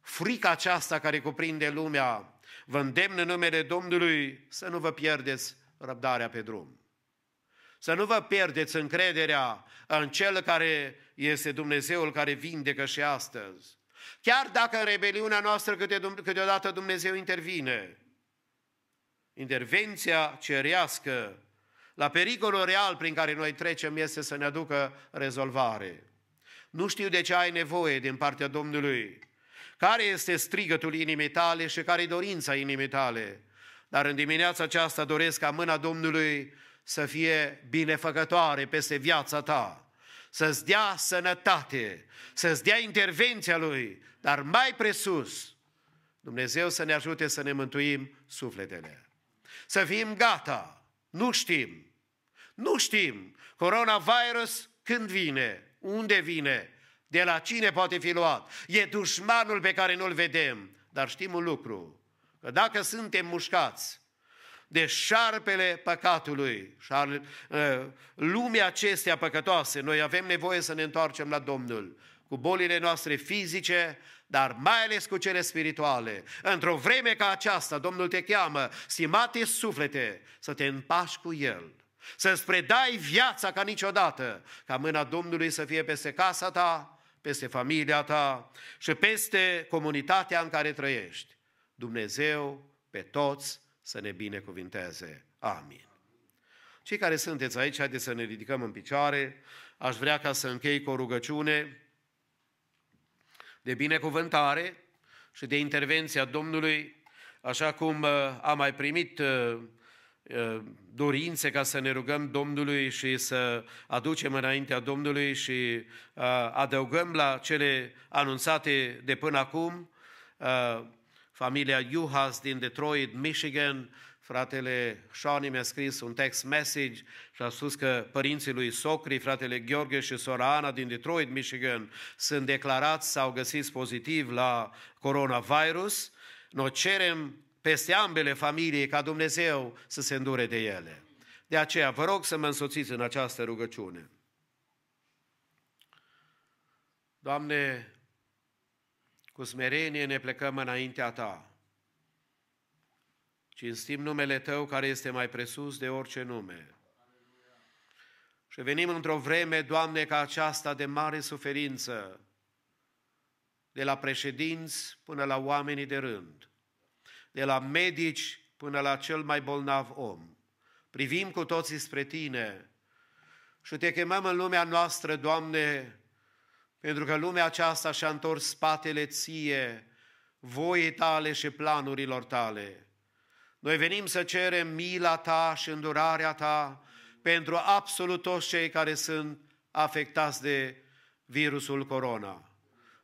frica aceasta care cuprinde lumea, Vă îndemn în numele Domnului să nu vă pierdeți răbdarea pe drum. Să nu vă pierdeți încrederea în Cel care este Dumnezeul care vindecă și astăzi. Chiar dacă în rebeliunea noastră câteodată Dumnezeu intervine, intervenția cerească la pericolul real prin care noi trecem este să ne aducă rezolvare. Nu știu de ce ai nevoie din partea Domnului care este strigătul inimii tale și care e dorința inimii tale? Dar în dimineața aceasta doresc ca mâna Domnului să fie binefăcătoare peste viața ta, să-ți dea sănătate, să-ți dea intervenția Lui, dar mai presus, Dumnezeu să ne ajute să ne mântuim sufletele. Să fim gata, nu știm, nu știm coronavirus când vine, unde vine, de la cine poate fi luat? E dușmanul pe care nu-l vedem. Dar știm un lucru, că dacă suntem mușcați de șarpele păcatului, al ă, lumea acestea păcătoase, noi avem nevoie să ne întoarcem la Domnul cu bolile noastre fizice, dar mai ales cu cele spirituale. Într-o vreme ca aceasta, Domnul te cheamă, stimate suflete, să te împași cu El, să-ți predai viața ca niciodată, ca mâna Domnului să fie peste casa ta, peste familia ta și peste comunitatea în care trăiești. Dumnezeu pe toți să ne binecuvinteze. Amin. Cei care sunteți aici, haideți să ne ridicăm în picioare. Aș vrea ca să închei cu o rugăciune de binecuvântare și de intervenția Domnului, așa cum uh, am mai primit uh, Uh, dorințe ca să ne rugăm Domnului și să aducem înaintea Domnului și uh, adăugăm la cele anunțate de până acum. Uh, familia Juhas din Detroit, Michigan, fratele Shani mi-a scris un text message și a spus că părinții lui Socri, fratele Gheorghe și sora Ana din Detroit, Michigan, sunt declarați sau găsiți pozitiv la coronavirus. Noi cerem peste ambele familii ca Dumnezeu să se îndure de ele. De aceea vă rog să mă însoțiți în această rugăciune. Doamne, cu smerenie ne plecăm înaintea Ta. Cinstim numele Tău care este mai presus de orice nume. Și venim într-o vreme, Doamne, ca aceasta de mare suferință, de la președinți până la oamenii de rând de la medici până la cel mai bolnav om. Privim cu toții spre Tine și Te chemăm în lumea noastră, Doamne, pentru că lumea aceasta și-a întors spatele Ție, voii Tale și planurilor Tale. Noi venim să cerem mila Ta și îndurarea Ta pentru absolut toți cei care sunt afectați de virusul corona.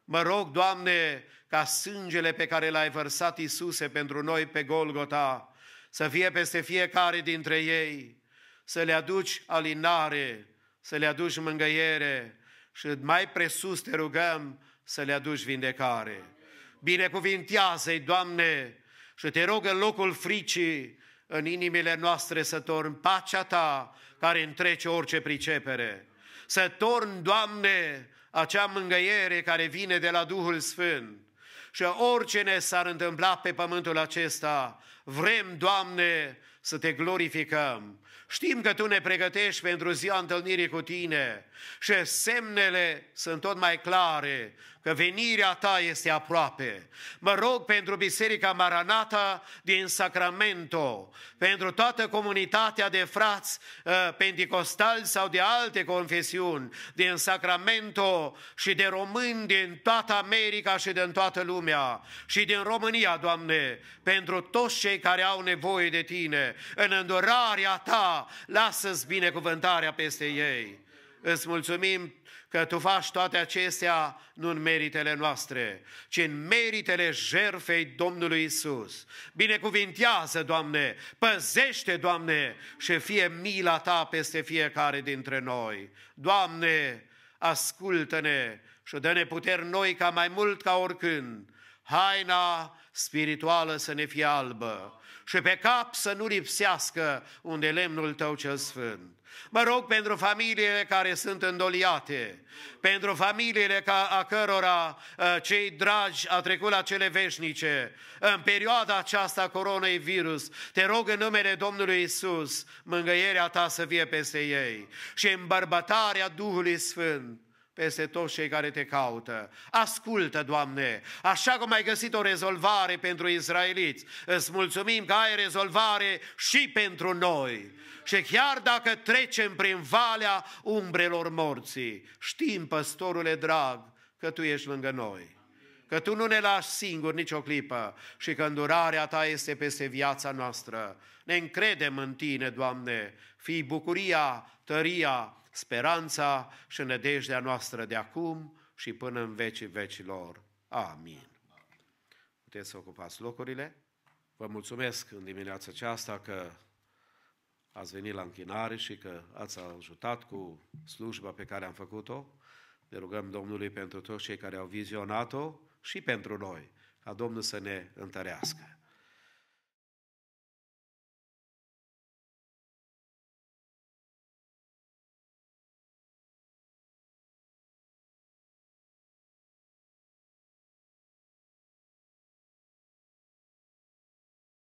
Mă rog, Doamne, ca sângele pe care l-ai vărsat Iisuse pentru noi pe Golgota să fie peste fiecare dintre ei, să le aduci alinare, să le aduci mângăiere și mai presus te rugăm să le aduci vindecare. Binecuvintează-i, Doamne, și te rog în locul fricii, în inimile noastre să torn pacea Ta care întrece orice pricepere. Să torn, Doamne, acea mângăiere care vine de la Duhul Sfânt. Și orice ne s-ar întâmpla pe pământul acesta, vrem, Doamne, să te glorificăm. Știm că Tu ne pregătești pentru ziua întâlnirii cu Tine și semnele sunt tot mai clare că venirea ta este aproape. Mă rog pentru Biserica Maranata din Sacramento, pentru toată comunitatea de frați uh, pentecostali sau de alte confesiuni din Sacramento și de români din toată America și din toată lumea și din România, Doamne, pentru toți cei care au nevoie de Tine. În îndurarea Ta, lasă-ți binecuvântarea peste ei îți mulțumim că Tu faci toate acestea nu în meritele noastre, ci în meritele jerfei Domnului Isus. Binecuvintează, Doamne, păzește, Doamne, și fie mila Ta peste fiecare dintre noi. Doamne, ascultă-ne și dă-ne puteri noi ca mai mult ca oricând, haina spirituală să ne fie albă și pe cap să nu lipsească unde lemnul Tău cel Sfânt. Mă rog pentru familiile care sunt îndoliate, pentru familiile ca a cărora ă, cei dragi a trecut la cele veșnice. În perioada aceasta coronei virus, te rog în numele Domnului Isus, mângâierea ta să fie peste ei și îmbărbătarea Duhului Sfânt peste toți cei care te caută. Ascultă, Doamne, așa cum ai găsit o rezolvare pentru israeliți, îți mulțumim că ai rezolvare și pentru noi. Și chiar dacă trecem prin valea umbrelor morții, știm, păstorule drag, că Tu ești lângă noi, că Tu nu ne lași singuri nicio clipă și că îndurarea Ta este peste viața noastră. Ne încredem în Tine, Doamne, fii bucuria, tăria, speranța și nădejdea noastră de acum și până în vecii vecilor. Amin. Puteți să ocupați locurile. Vă mulțumesc în dimineața aceasta că ați venit la închinare și că ați ajutat cu slujba pe care am făcut-o. Ne rugăm Domnului pentru toți cei care au vizionat-o și pentru noi, ca Domnul să ne întărească.